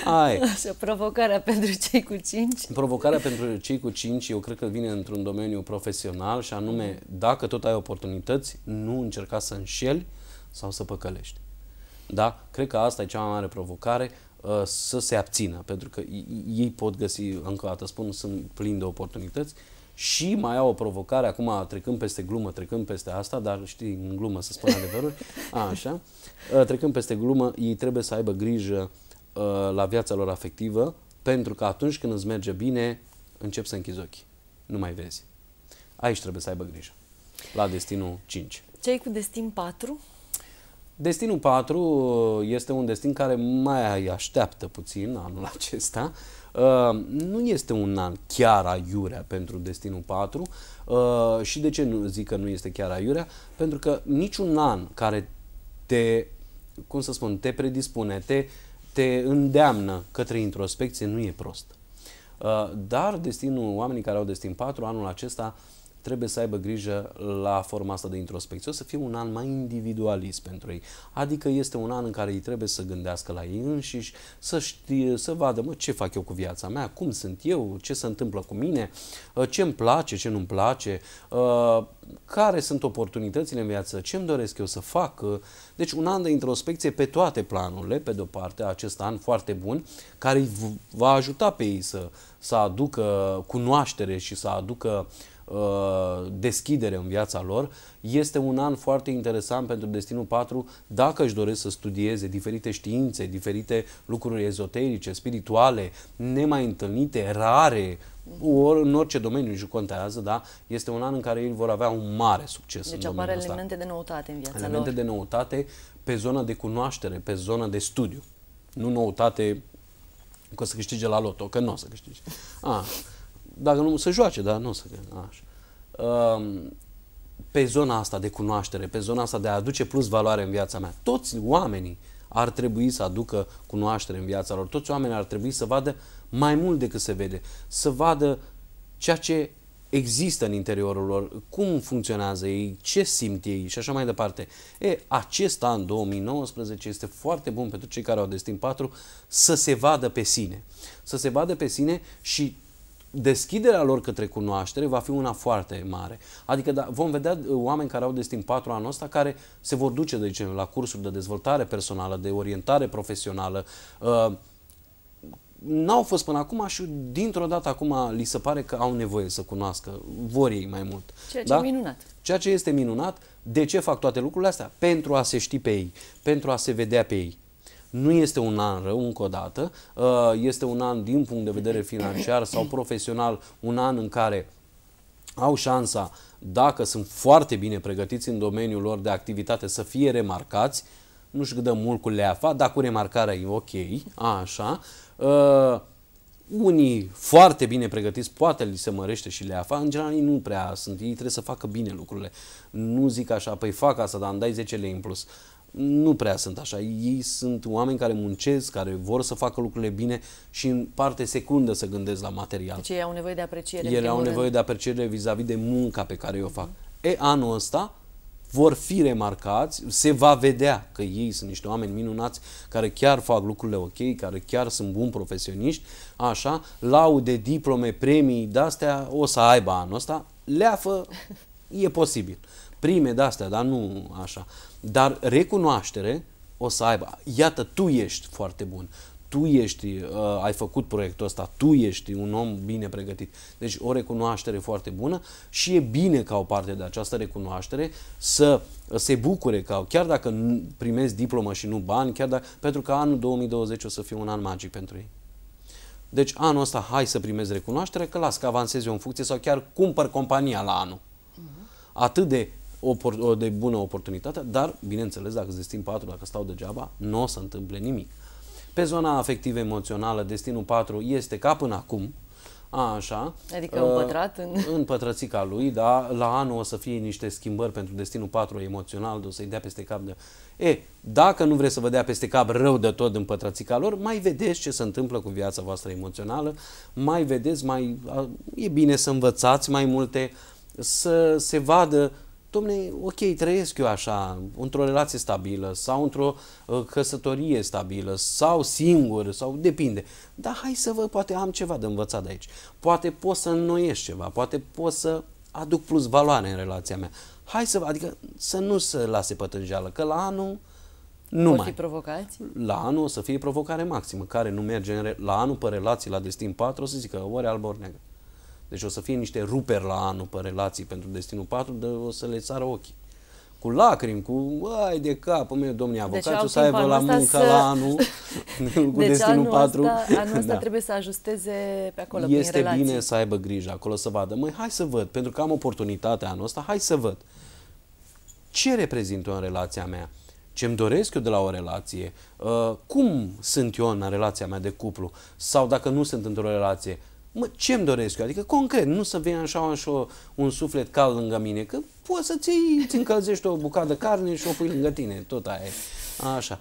Ai. [LAUGHS] Așa, provocarea pentru cei cu cinci. Provocarea pentru cei cu cinci, eu cred că vine într-un domeniu profesional și anume, dacă tot ai oportunități, nu încerca să înșeli sau să păcălești. Da? Cred că asta e cea mai mare provocare, uh, să se abțină, pentru că ei pot găsi, încă o dată spun, sunt plini de oportunități, și mai au o provocare, acum trecând peste glumă, trecând peste asta, dar știi, în glumă să spun adevărul, [LAUGHS] a, așa, ă, trecând peste glumă, ei trebuie să aibă grijă uh, la viața lor afectivă, pentru că atunci când îți merge bine, încep să închizi ochii. Nu mai vezi. Aici trebuie să aibă grijă. La destinul 5. Cei cu destin 4? Destinul 4 ă, este un destin care mai așteaptă puțin anul acesta. Uh, Ehm, nu este un an chiar aiurea pentru Destinul 4 uh, ehm, și de ce nu zic că nu este chiar aiurea? Pentru că niciun an care te, cum să spun, te predispune, te, te îndeamnă către introspecție nu e prost. Uh, dar destinul, oamenii care au destin 4 anul acesta trebuie să aibă grijă la forma asta de introspecție. O să fie un an mai individualist pentru ei. Adică este un an în care ei trebuie să gândească la ei înșiși, să știe, să vadă, mă, ce fac eu cu viața mea, cum sunt eu, ce se întâmplă cu mine, uh, ce îmi place, ce nu-mi place, uh, care sunt oportunitățile în viață, ce îmi doresc eu să fac. Uh, deci un an de introspecție pe toate planurile, pe de-o parte, acest an foarte bun, care îi va ajuta pe ei să, să aducă cunoaștere și să aducă uh, Uh, deschidere în viața lor. Este un an foarte interesant pentru Destinul 4 dacă își doresc să studieze diferite științe, diferite lucruri ezoterice, spirituale, nemai întâlnite, rare, ori în orice domeniu și contează, da? Este un an în care ei vor avea un mare succes deci în apar elemente ăsta. de noutate în viața elemente lor. de noutate pe zona de cunoaștere, pe zona de studiu. Nu noutate că o să câștige la loto, că nu o să câștige. Ah dacă nu, să joace, dar nu să... Așa. Ehm, pe zona asta de cunoaștere, pe zona asta de a aduce plus valoare în viața mea, toți oamenii ar trebui să aducă cunoaștere în viața lor, toți oamenii ar trebui să vadă mai mult decât se vede, să vadă ceea ce există în interiorul lor, cum funcționează ei, ce simt ei și așa mai departe. E, acest an 2019 este foarte bun pentru cei care au destin 4 să se vadă pe sine. Să se vadă pe sine și deschiderea lor către cunoaștere va fi una foarte mare. Adică da, vom vedea uh, oameni care au destin patru anul ăsta care se vor duce, de exemplu, la cursuri de dezvoltare personală, de orientare profesională. Uh, n-au fost până acum și dintr-o dată acum li se pare că au nevoie să cunoască, vor ei mai mult. Ceea ce da? e minunat. Ceea ce este minunat, de ce fac toate lucrurile astea? Pentru a se ști pe ei, pentru a se vedea pe ei. Nu este un an rău, încă o dată, uh, este un an din punct de vedere financiar sau profesional, un an în care au șansa, dacă sunt foarte bine pregătiți în domeniul lor de activitate, să fie remarcați, nu știu cât de mult cu leafa, dar cu remarcarea e ok, așa. Uh, unii foarte bine pregătiți, poate li se mărește și leafa, în general ei nu prea sunt, ei trebuie să facă bine lucrurile. Nu zic așa, păi fac asta, dar îmi dai 10 lei în plus nu prea sunt așa. Ei sunt oameni care muncesc, care vor să facă lucrurile bine și în parte secundă să gândesc la material. Deci ei au nevoie de apreciere. Ele au nevoie rând. de apreciere vis-a-vis -vis de munca pe care o fac. E, anul ăsta vor fi remarcați, se va vedea că ei sunt niște oameni minunați care chiar fac lucrurile ok, care chiar sunt buni profesioniști, așa, laude, diplome, premii de-astea o să aibă anul ăsta, leafă e posibil prime de-astea, dar nu așa. Dar recunoaștere o să aibă. Iată, tu ești foarte bun, tu ești, uh, ai făcut proiectul ăsta, tu ești un om bine pregătit. Deci o recunoaștere foarte bună și e bine ca o parte de această recunoaștere să se bucure că chiar dacă primezi diplomă și nu bani, chiar dacă, pentru că anul 2020 o să fie un an magic pentru ei. Deci anul ăsta hai să primezi recunoaștere că las că avansezi eu în funcție sau chiar cumpăr compania la anul. Mhm. Atât de o, o de bună oportunitate, dar, bineînțeles, dacă îți destin 4, dacă stau degeaba, nu o să întâmple nimic. Pe zona afectivă emoțională, destinul 4 este ca până acum, a, așa. Adică împătrat ă, în... În pătrățica lui, da. La anul o să fie niște schimbări pentru destinul 4 emoțional, de o să-i dea peste cap de... E, dacă nu vreți să vă dea peste cap rău de tot în pătrățica lor, mai vedeți ce se întâmplă cu viața voastră emoțională, mai vedeți, mai... E bine să învățați mai multe, să se vadă domne, ok, trăiesc eu așa, într-o relație stabilă sau într-o uh, căsătorie stabilă sau singur sau depinde. Dar hai să văd, poate am ceva de învățat de aici. Poate pot să înnoiesc ceva, poate pot să aduc plus valoare în relația mea. Hai să, adică să nu se lase pătânjeală, că la anul nu mai. fi provocați? La anul o să fie provocare maximă, care nu merge în re- la anul pe relații la destin 4, o să zică ori alb, ori negru. Deci o să fie niște ruperi la anul pe relații pentru Destinul 4, de, o să le țară ochii. Cu lacrimi, cu ai de cap, meu, domnule deci avocați, deci, o să aibă la muncă să... la anul [LAUGHS] [LAUGHS] cu deci Destinul anul 4. Asta, anul ăsta da. trebuie să ajusteze pe acolo, Este prin relații. bine să aibă grijă acolo, să vadă. Măi, hai să văd, pentru că am oportunitatea anul ăsta, hai să văd. Ce reprezint eu în relația mea? ce-mi doresc eu de la o relație, uh, cum sunt eu în relația mea de cuplu sau dacă nu sunt într-o relație, mă, ce-mi doresc eu? Adică, concret, nu să vină așa, așa un suflet cald lângă mine, că poți să ți încălzești o bucată de carne și o pui lângă tine, tot aia Așa.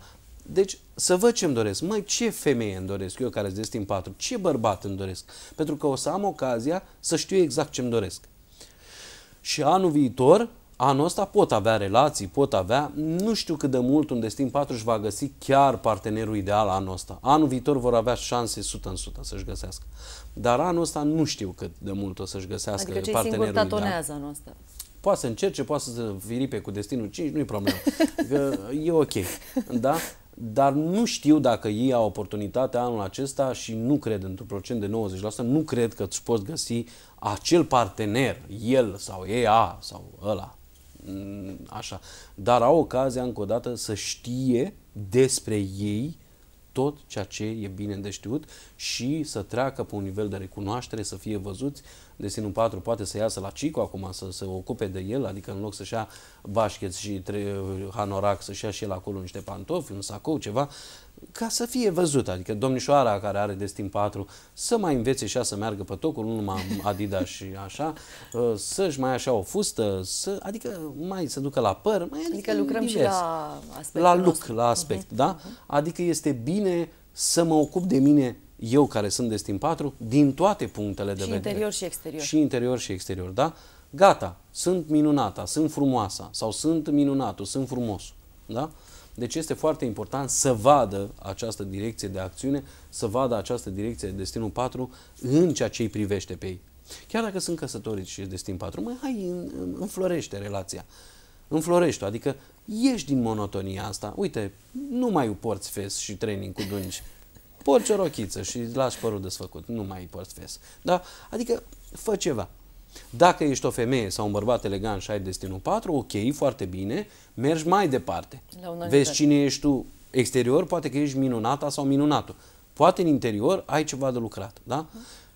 Deci, să văd ce-mi doresc. Măi, ce femeie îmi doresc eu care-s destin patru? Ce bărbat îmi doresc? Pentru că o să am ocazia să știu exact ce-mi doresc. Și anul viitor anul ăsta pot avea relații, pot avea, nu știu cât de mult un destin 4 își va găsi chiar partenerul ideal anul ăsta. Anul viitor vor avea șanse 100% în să-și găsească. Dar anul ăsta nu știu cât de mult o să-și găsească adică partenerul ideal. tatonează anul ăsta. Poate să încerce, poate să viripe cu destinul 5, nu-i problemă. [LAUGHS] Că e ok. Da? Dar nu știu dacă ei au oportunitatea anul acesta și nu cred într-un procent de 90%, nu cred că îți poți găsi acel partener, el sau ea sau ăla, Mm, așa. Dar au ocazia încă o dată să știe despre ei tot ceea ce e bine de știut și să treacă pe un nivel de recunoaștere, să fie văzuți. Destinul 4 poate să iasă la Cico acum să se ocupe de el, adică în loc să-și ia bașchet și tre- hanorac, să-și ia și el acolo niște pantofi, un sacou, ceva, ca să fie văzut, adică domnișoara care are destin 4 să mai învețe și ea să meargă pe tocul, nu numai Adidas și așa, uh, să-și mai așa o fustă, să, adică mai să ducă la păr. Mai, adică, adică lucrăm divers. și la mhm. aspect. La look, nostru. la aspect, uh-huh. da? Uh-huh. Adică este bine să mă ocup de mine eu care sunt destin 4 din toate punctele și de vedere. Și interior și exterior. Și interior și exterior, da? Gata, sunt minunata, sunt frumoasa sau sunt minunatul, sunt frumosul, da? Deci este foarte important să vadă această direcție de acțiune, să vadă această direcție de destinul 4 în ceea ce îi privește pe ei. Chiar dacă sunt căsătoriți și destin 4, mai hai, înflorește relația. Înflorește, adică ieși din monotonia asta. Uite, nu mai porți fes și training cu dungi. Porți o rochiță și lași părul desfăcut. Nu mai porți fes. Da? Adică fă ceva. Dacă ești o femeie sau un bărbat elegant și ai destinul 4, ok, foarte bine, mergi mai departe. Vezi cine ești tu exterior, poate că ești minunata sau minunatul. Poate în interior ai ceva de lucrat, da?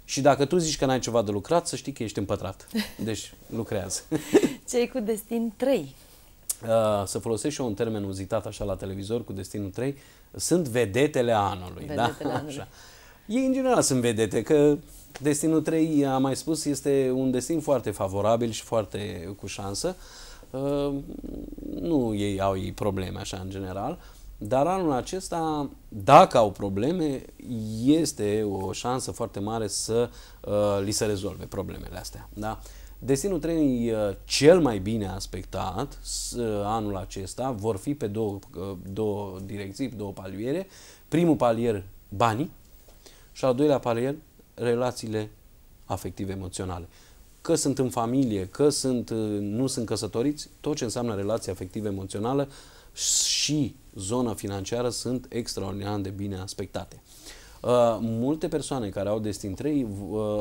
Și dacă tu zici că n-ai ceva de lucrat, să știi că ești împătrat. [LAUGHS] Deci lucrează. [LAUGHS] Cei cu destin 3. Uh, să folosești și eu un termen uzitat așa la televizor cu destinul 3, sunt vedetele anului. Da? Vedetele da? [LAUGHS] anului. Așa. Ei în general sunt vedete, că Destinul 3, am mai spus, este un destin foarte favorabil și foarte cu șansă. Uh, nu ei au ei probleme așa în general, dar anul acesta, dacă au probleme, este o șansă foarte mare să uh, li se rezolve problemele astea. Da? Destinul 3 uh, cel mai bine aspectat anul acesta vor fi pe două, două direcții, două paliere. Primul palier, banii, și al doilea palier, relațiile afective emoționale. Că sunt în familie, că sunt, uh, nu sunt căsătoriți, tot ce înseamnă relație afective emoțională și zona financiară sunt extraordinar de bine aspectate. Uh, multe persoane care au destin 3 uh,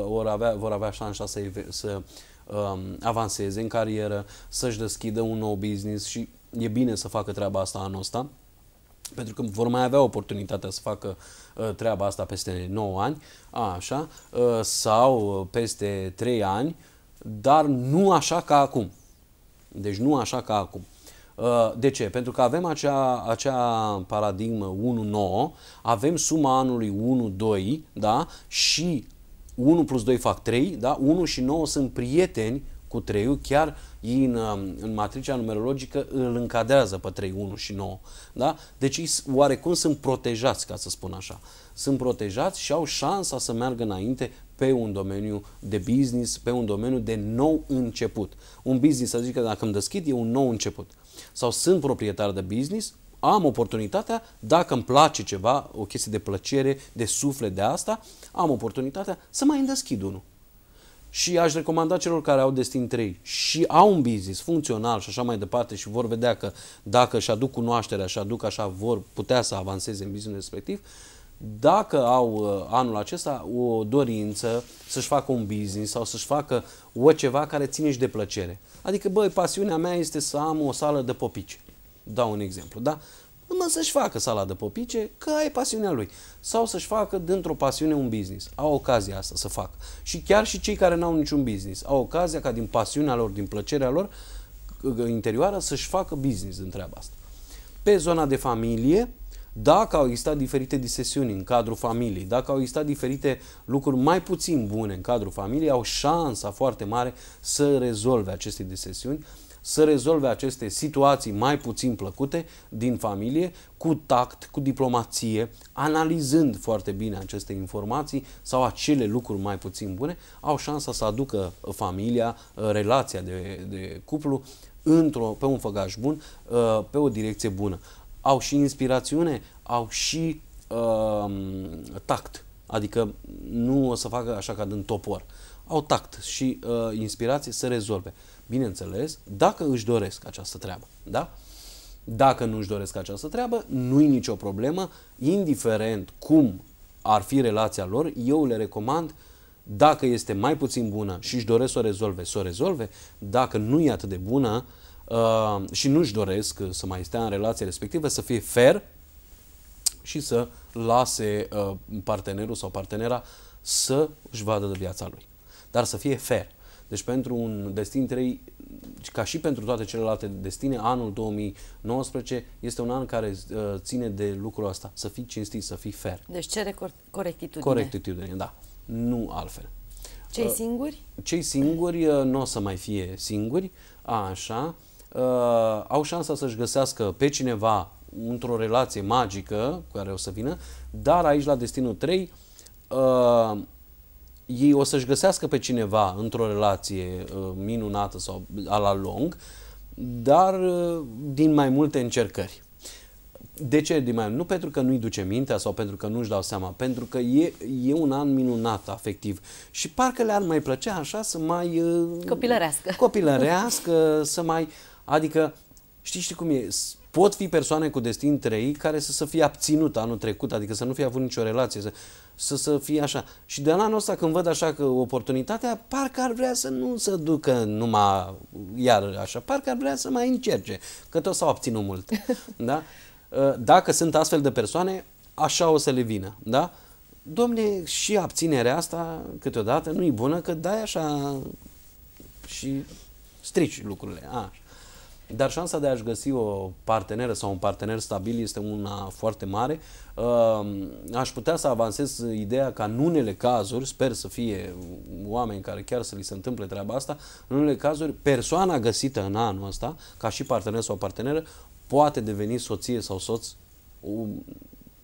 vor, avea, vor avea șansa să, să uh, avanseze în carieră, să-și deschidă un nou business și e bine să facă treaba asta anul ăsta, pentru că vor mai avea oportunitatea să facă Uh, treaba asta peste 9 ani, a, așa, uh, sau peste 3 ani, dar nu așa ca acum. Deci nu așa ca acum. Uh, de ce? Pentru că avem acea, acea paradigmă 1-9, avem suma anului 1-2, da? Și 1 plus 2 fac 3, da? 1 și 9 sunt prieteni cu 3 chiar ei în, um, în matricea numerologică îl încadrează pe 3, 1 și 9. Da? Deci ei oarecum sunt protejați, ca să spun așa. Sunt protejați și au șansa să meargă înainte pe un domeniu de business, pe un domeniu de nou început. Un business, să zic că dacă îmi deschid, e un nou început. Sau sunt proprietar de business, am oportunitatea, dacă îmi place ceva, o chestie de plăcere, de suflet de asta, am oportunitatea să mai îndeschid unul și aș recomanda celor care au destin 3 și au un business funcțional și așa mai departe și vor vedea că dacă își aduc cunoașterea și aduc așa vor putea să avanseze în business respectiv, dacă au uh, anul acesta o dorință să-și facă un business sau să-și facă o ceva care ține și de plăcere. Adică, băi, pasiunea mea este să am o sală de popici. Dau un exemplu, da? numai să-și facă sala de popice, că ai pasiunea lui. Sau să-și facă dintr-o pasiune un business. Au ocazia asta să facă. Și chiar și cei care n-au niciun business au ocazia ca din pasiunea lor, din plăcerea lor interioară să-și facă business din treaba asta. Pe zona de familie, dacă au existat diferite disesiuni în cadrul familiei, dacă au existat diferite lucruri mai puțin bune în cadrul familiei, au șansa foarte mare să rezolve aceste disesiuni să rezolve aceste situații mai puțin plăcute din familie cu tact, cu diplomație, analizând foarte bine aceste informații sau acele lucruri mai puțin bune, au șansa să aducă familia, uh, relația de, de cuplu într-o, pe un făgaș bun, uh, pe o direcție bună. Au și inspirațiune, au și uh, tact. Adică nu o să facă așa ca din topor. Uh, au tact și uh, inspirație să rezolve. Bineînțeles, dacă își doresc această treabă, da? Dacă nu își doresc această treabă, nu-i nicio problemă, indiferent cum ar fi relația lor, eu le recomand dacă este mai puțin bună și își doresc să o rezolve, să o rezolve, dacă nu e atât de bună uh, și nu își doresc să mai stea în relația respectivă, să fie fair și să lase uh, partenerul sau partenera să își vadă de viața lui dar să fie fair. Deci pentru un destin 3, ca și pentru toate celelalte destine, anul 2019 este un an care uh, ține de lucrul ăsta, să fii cinstit, să fii fair. Deci cere corectitudine. Corectitudine, da. Nu altfel. Cei uh, singuri? Cei singuri uh, nu o să mai fie singuri, a, așa. Uh, au șansa să-și găsească pe cineva într-o relație magică cu care o să vină, dar aici la destinul 3 ei o să-și găsească pe cineva într-o relație uh, minunată sau la lung, dar uh, din mai multe încercări. De ce din mai Nu pentru că nu-i duce mintea sau pentru că nu-și dau seama, pentru că e, e un an minunat afectiv și parcă le-ar mai plăcea așa să mai... Uh, copilărească. Copilărească, să mai... Adică, știi, știi cum e? Pot fi persoane cu destin 3 care să, să fie abținut anul trecut, adică să nu fie avut nicio relație, să, să, să fie așa. Și de anul ăsta când văd așa că oportunitatea, parcă ar vrea să nu se ducă numai iar așa, parcă ar vrea să mai încerce, că tot s-au abținut mult. [LAUGHS] Da? Ă, dacă sunt astfel de persoane, așa o să le vină. Da? Domne, și abținerea asta câteodată nu e bună, că dai așa și strici lucrurile. așa dar șansa de a-și găsi o parteneră sau un partener stabil este una foarte mare. Uh, aș putea să avansez ideea ca în unele cazuri, sper să fie oameni care chiar să li se întâmple treaba asta, în unele cazuri persoana găsită în anul ăsta, ca și partener sau parteneră, poate deveni soție sau soț um,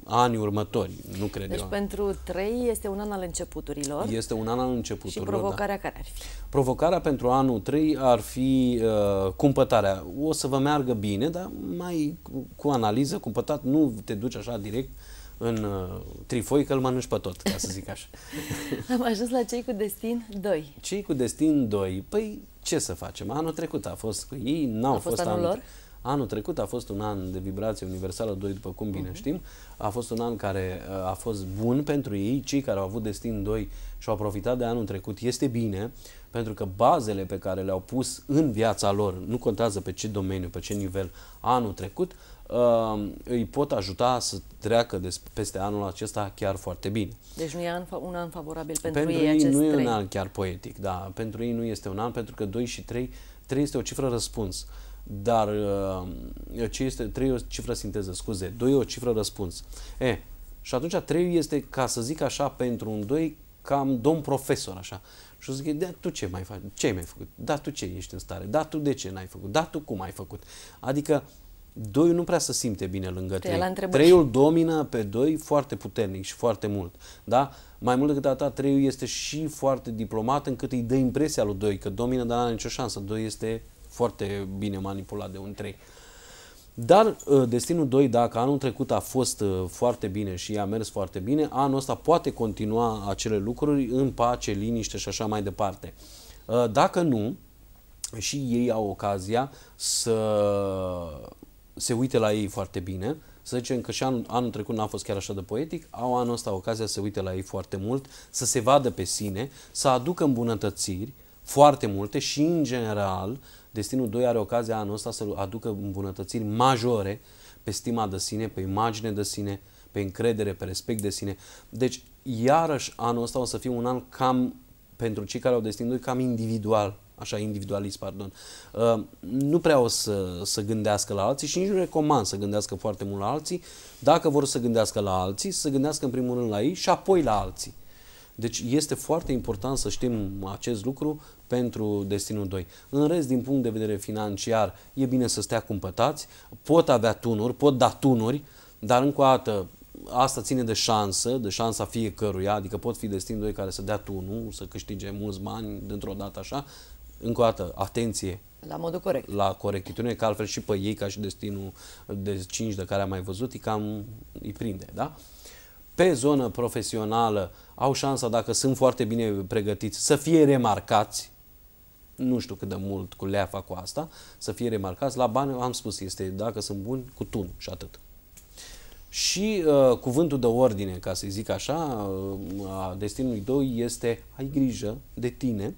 anii următori, nu cred deci eu. Deci pentru trei este un an al începuturilor. Este un an al începuturilor, Și da. provocarea da. care ar fi? Provocarea pentru anul 3 ar fi uh, cumpătarea. O să vă meargă bine, dar mai cu, analiză, cumpătat, nu te duci așa direct în uh, trifoi că îl mănânci pe tot, ca să zic așa. [LAUGHS] Am ajuns la cei cu destin 2. Cei cu destin 2. Păi ce să facem? Anul trecut a fost cu ei, n-au a fost, fost anul lor. Anul trecut a fost un an de vibrație universală 2, după cum bine uh-huh. știm. A fost un an care uh, a fost bun pentru ei. Cei care au avut destin 2 și au profitat de anul trecut este bine, pentru că bazele pe care le-au pus în viața lor, nu contează pe ce domeniu, pe ce nivel, anul trecut, uh, îi pot ajuta să treacă de, peste anul acesta chiar foarte bine. Deci nu e an, un an favorabil pentru, pentru ei, ei acest nu trei. e un an chiar poetic, da. Pentru ei nu este un an, pentru că 2 și 3, 3 este o cifră răspuns. Uh, dar uh, ce este, 3 e o cifră sinteză, scuze, 2 e o cifră răspuns. E, și atunci 3 este, ca să zic așa, pentru un 2, cam domn profesor, așa. Și o zic, da, tu ce mai faci? Ce ai mai făcut? Da, tu ce ești în stare? Da, tu de ce n-ai făcut? Da, tu cum ai făcut? Adică, doi nu prea se simte bine lângă trei. Treiul domină pe doi foarte puternic și foarte mult. Da? Mai mult decât atât, treiul este și foarte diplomat încât îi dă impresia lui doi că domină, dar nu are nicio șansă. Doi este foarte bine manipulat de un 3. Dar uh, destinul 2, dacă anul trecut a fost uh, foarte bine și a mers foarte bine, anul ăsta poate continua acele lucruri în pace, liniște și așa mai departe. Uh, dacă nu, și ei au ocazia să se uite la ei foarte bine, să zicem că și anul, anul trecut n-a fost chiar așa de poetic, au anul ăsta ocazia să se uite la ei foarte mult, să se vadă pe sine, să aducă îmbunătățiri foarte multe și, în general, Destinul 2 are ocazia anul ăsta să aducă îmbunătățiri majore pe stima de sine, pe imagine de sine, pe încredere, pe respect de sine. Deci, iarăși, anul ăsta o să fie un an cam, pentru cei care au destinul 2, cam individual, așa individualist, pardon, uh, nu prea o să, să gândească la alții și nici nu recomand să gândească foarte mult la alții. Dacă vor să gândească la alții, să gândească în primul rând la ei și apoi la alții. Deci este foarte important să știm acest lucru pentru Destinul 2. În rest, din punct de vedere financiar, e bine să stea cumpătați, pot avea tunuri, pot da tunuri, dar încă o dată asta ține de șansă, de șansa fiecăruia, adică pot fi destin 2 care să dea tunul, să câștige mulți bani dintr-o dată așa. Încă o dată, atenție, la modul corect. La corectitudine, că altfel și pe ei, ca și destinul de 5 de care am mai văzut, îi cam îi prinde, da? pe zonă profesională au șansa, dacă sunt foarte bine pregătiți, să fie remarcați, nu știu cât de mult cu leafa cu asta, să fie remarcați, la bani am spus, este dacă sunt buni, cu tun și atât. Și uh, cuvântul de ordine, ca să zic așa, uh, a destinului 2 este ai grijă de tine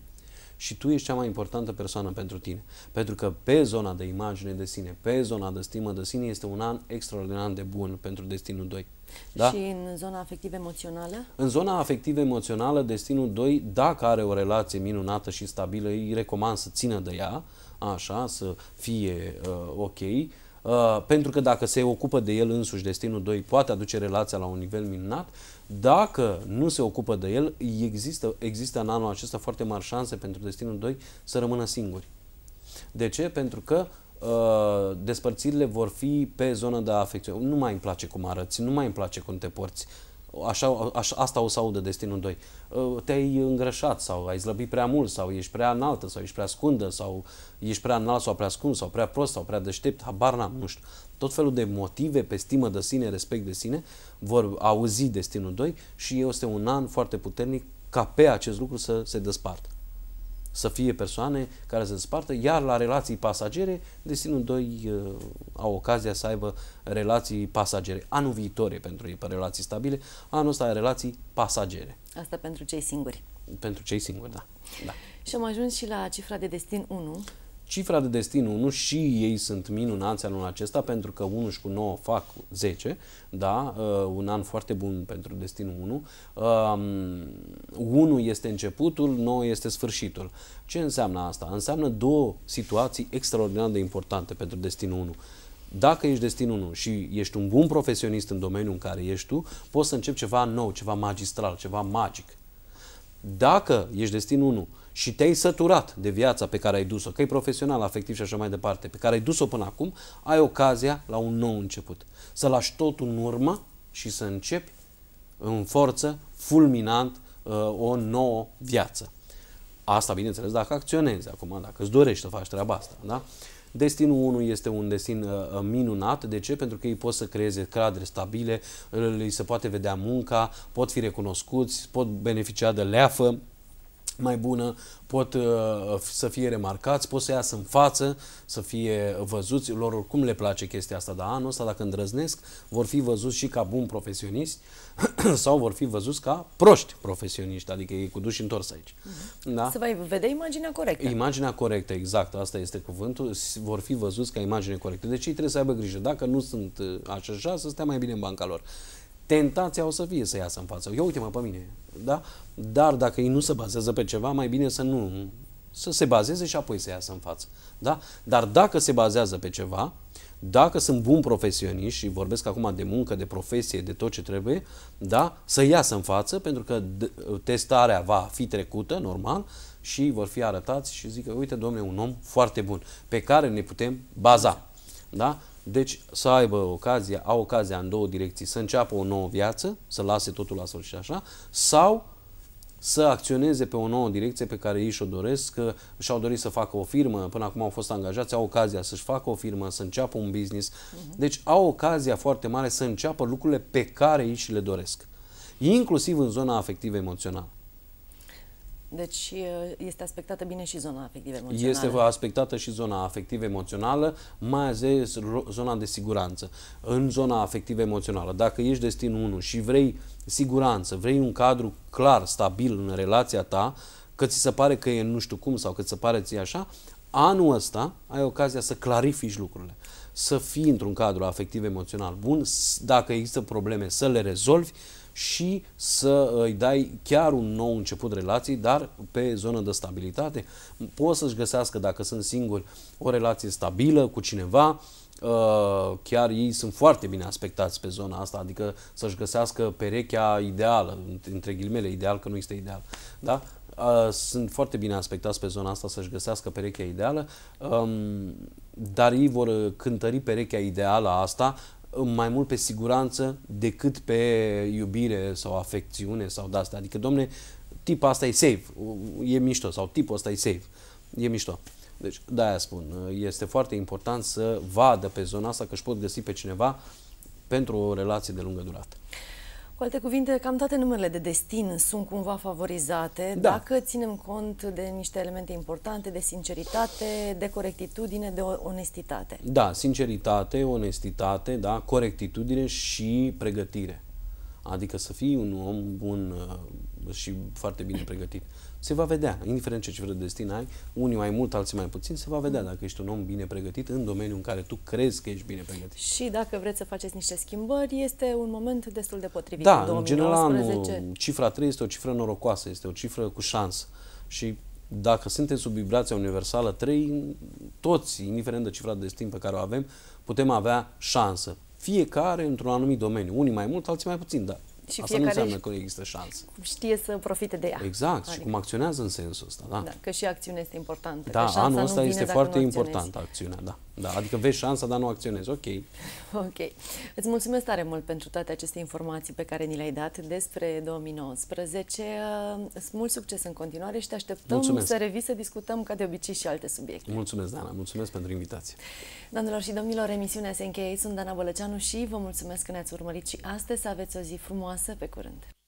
și tu ești cea mai importantă persoană pentru tine. Pentru că pe zona de imagine de sine, pe zona de stimă de sine, este un an extraordinar de bun pentru destinul 2. Da? Și în zona afectiv-emoțională? În zona afectiv-emoțională, destinul 2, dacă are o relație minunată și stabilă, îi recomand să țină de ea, așa, să fie uh, ok, uh, pentru că dacă se ocupă de el însuși destinul 2, poate aduce relația la un nivel minunat. Dacă nu se ocupă de el, există, există în anul acesta foarte mari șanse pentru destinul 2 să rămână singuri. De ce? Pentru că uh, despărțirile vor fi pe zonă de afecțiune. Nu mai îmi place cum arăți, nu mai îmi place cum te porți. Așa, așa, asta o să audă destinul 2. Uh, te-ai îngrășat sau ai slăbit prea mult sau ești prea înaltă sau ești prea scundă sau ești prea înalt sau prea scund sau prea prost sau prea deștept, habar n-am, nu știu. Tot felul de motive pe stimă de sine, respect de sine, vor auzi destinul 2 și este un an foarte puternic ca pe acest lucru să se despartă să fie persoane care se despartă, iar la relații pasagere, destinul 2 uh, au ocazia să aibă relații pasagere. Anul viitor e pentru ei pe relații stabile, anul ăsta relații pasagere. Asta pentru cei singuri. Pentru cei singuri, da. da. Și am ajuns și la cifra de destin 1 cifra de destin 1 și ei sunt minunați anul acesta pentru că 1 și cu 9 fac 10, da, uh, un an foarte bun pentru destinul 1. Uh, 1 este începutul, 9 este sfârșitul. Ce înseamnă asta? Înseamnă două situații extraordinar de importante pentru destinul 1 dacă ești destinul 1 și ești un bun profesionist în domeniul în care ești tu, poți să începi ceva nou, ceva magistral, ceva magic. Dacă ești destinul 1 și te-ai săturat de viața pe care ai dus-o, că e profesional, afectiv și așa mai departe, pe care ai dus-o până acum, ai ocazia la un nou început. Să lași totul în urmă și să începi în forță, fulminant, uh, o nouă viață. Asta, bineînțeles, dacă acționezi acum, dacă îți dorești să faci treaba asta, da? Destinul 1 este un destin uh, minunat. De ce? Pentru că ei pot să creeze cadre stabile, li se poate vedea munca, pot fi recunoscuți, pot beneficia de leafă, mai bună, pot uh, să fie remarcați, pot să iasă în față, să fie văzuți, lor oricum le place chestia asta, dar anul ăsta dacă îndrăznesc, vor fi văzuți și ca buni profesioniști [CLEARS THROAT] sau vor fi văzuți ca proști profesioniști, adică ei cu duși întors aici. Mhm. Da? Să vă vede imaginea corectă. Imaginea corectă, exact, asta este cuvântul, vor fi văzuți ca imagine corectă. Deci ei trebuie să aibă grijă, dacă nu sunt uh, așa, așa să stea mai bine în banca lor tentația o să fie să iasă în față. Eu uite-mă pe mine, da? Dar dacă ei nu se bazează pe ceva, mai bine să nu să se bazeze și apoi să iasă în față. Da? Dar dacă se bazează pe ceva, dacă sunt bun profesioniști, și vorbesc acum de muncă, de profesie, de tot ce trebuie, da, să iasă în față pentru că testarea va fi trecută, normal, și vor fi arătați și zic că, uite, domnule un om foarte bun, pe care ne putem baza. Da? Deci să aibă ocazia, au ocazia în două direcții, să înceapă o nouă viață, să lase totul la sfârșit așa, sau să acționeze pe o nouă direcție pe care ei și-o doresc, că și-au dorit să facă o firmă, până acum au fost angajați, au ocazia să-și facă o firmă, să înceapă un business. Mhm. Deci au ocazia foarte mare să înceapă lucrurile pe care ei și le doresc, inclusiv în zona afectivă-emoțională. Deci uh, este aspectată bine și zona afectiv-emoțională. Este aspectată și zona afectiv-emoțională, mai ales zona de siguranță. În zona afectiv-emoțională, dacă ești destin 1 și vrei siguranță, vrei un cadru clar, stabil în relația ta, că ți se pare că e nu știu cum sau că ți se pare ție așa, anul ăsta ai ocazia să clarifici lucrurile să fii într-un cadru afectiv-emoțional bun, dacă există probleme să le rezolvi, și să uh, îi dai chiar un nou început relației, dar pe zonă de stabilitate. Poți să-și găsească, dacă sunt singuri, o relație stabilă cu cineva, uh, chiar ei sunt foarte bine aspectați pe zona asta, adică să-și găsească perechea ideală, între ghilimele, ideal că nu este ideal, da? Uh, sunt foarte bine aspectați pe zona asta să-și găsească perechea ideală, um, dar ei vor cântări perechea ideală asta mai mult pe siguranță decât pe iubire sau afecțiune sau de asta. Adică, domne, tipul asta e safe, e mișto, sau tipul ăsta e safe, e mișto. Deci, da, aia spun, este foarte important să vadă pe zona asta că își pot găsi pe cineva pentru o relație de lungă durată. Cu alte cuvinte, cam toate numerele de destin sunt cumva favorizate da. dacă ținem cont de niște elemente importante, de sinceritate, de corectitudine, de onestitate. Da, sinceritate, onestitate, da, corectitudine și pregătire. Adică să fii un om bun uh, și foarte bine pregătit se va vedea, indiferent ce cifră de destin ai, unii mai mult, alții mai puțin, se va vedea dacă ești un om bine pregătit în domeniul în care tu crezi că ești bine pregătit. Și dacă vreți să faceți niște schimbări, este un moment destul de potrivit. Da, în, în general, cifra 3 este o cifră norocoasă, este o cifră cu șansă. Și dacă suntem sub vibrația universală 3, toți, indiferent de cifra de destin pe care o avem, putem avea șansă. Fiecare într-un anumit domeniu. Unii mai mult, alții mai puțin, dar și Asta nu înseamnă că există șanse. Știe să profite de ea. Exact, adică. și cum acționează în sensul ăsta, da. da că și acțiunea este importantă. Da, că anul ăsta este foarte importantă acțiunea, da. Da, adică vezi șansa, dar nu acționezi. Ok. Ok. Îți mulțumesc tare mult pentru toate aceste informații pe care ni le-ai dat despre 2019. Mult succes în continuare și te așteptăm mulțumesc. să revii să discutăm ca de obicei și alte subiecte. Mulțumesc, Dana. Mulțumesc pentru invitație. Doamnelor și domnilor, emisiunea se încheie. Sunt Dana Bălăceanu și vă mulțumesc că ne-ați urmărit și astăzi. Să aveți o zi frumoasă. Pe curând!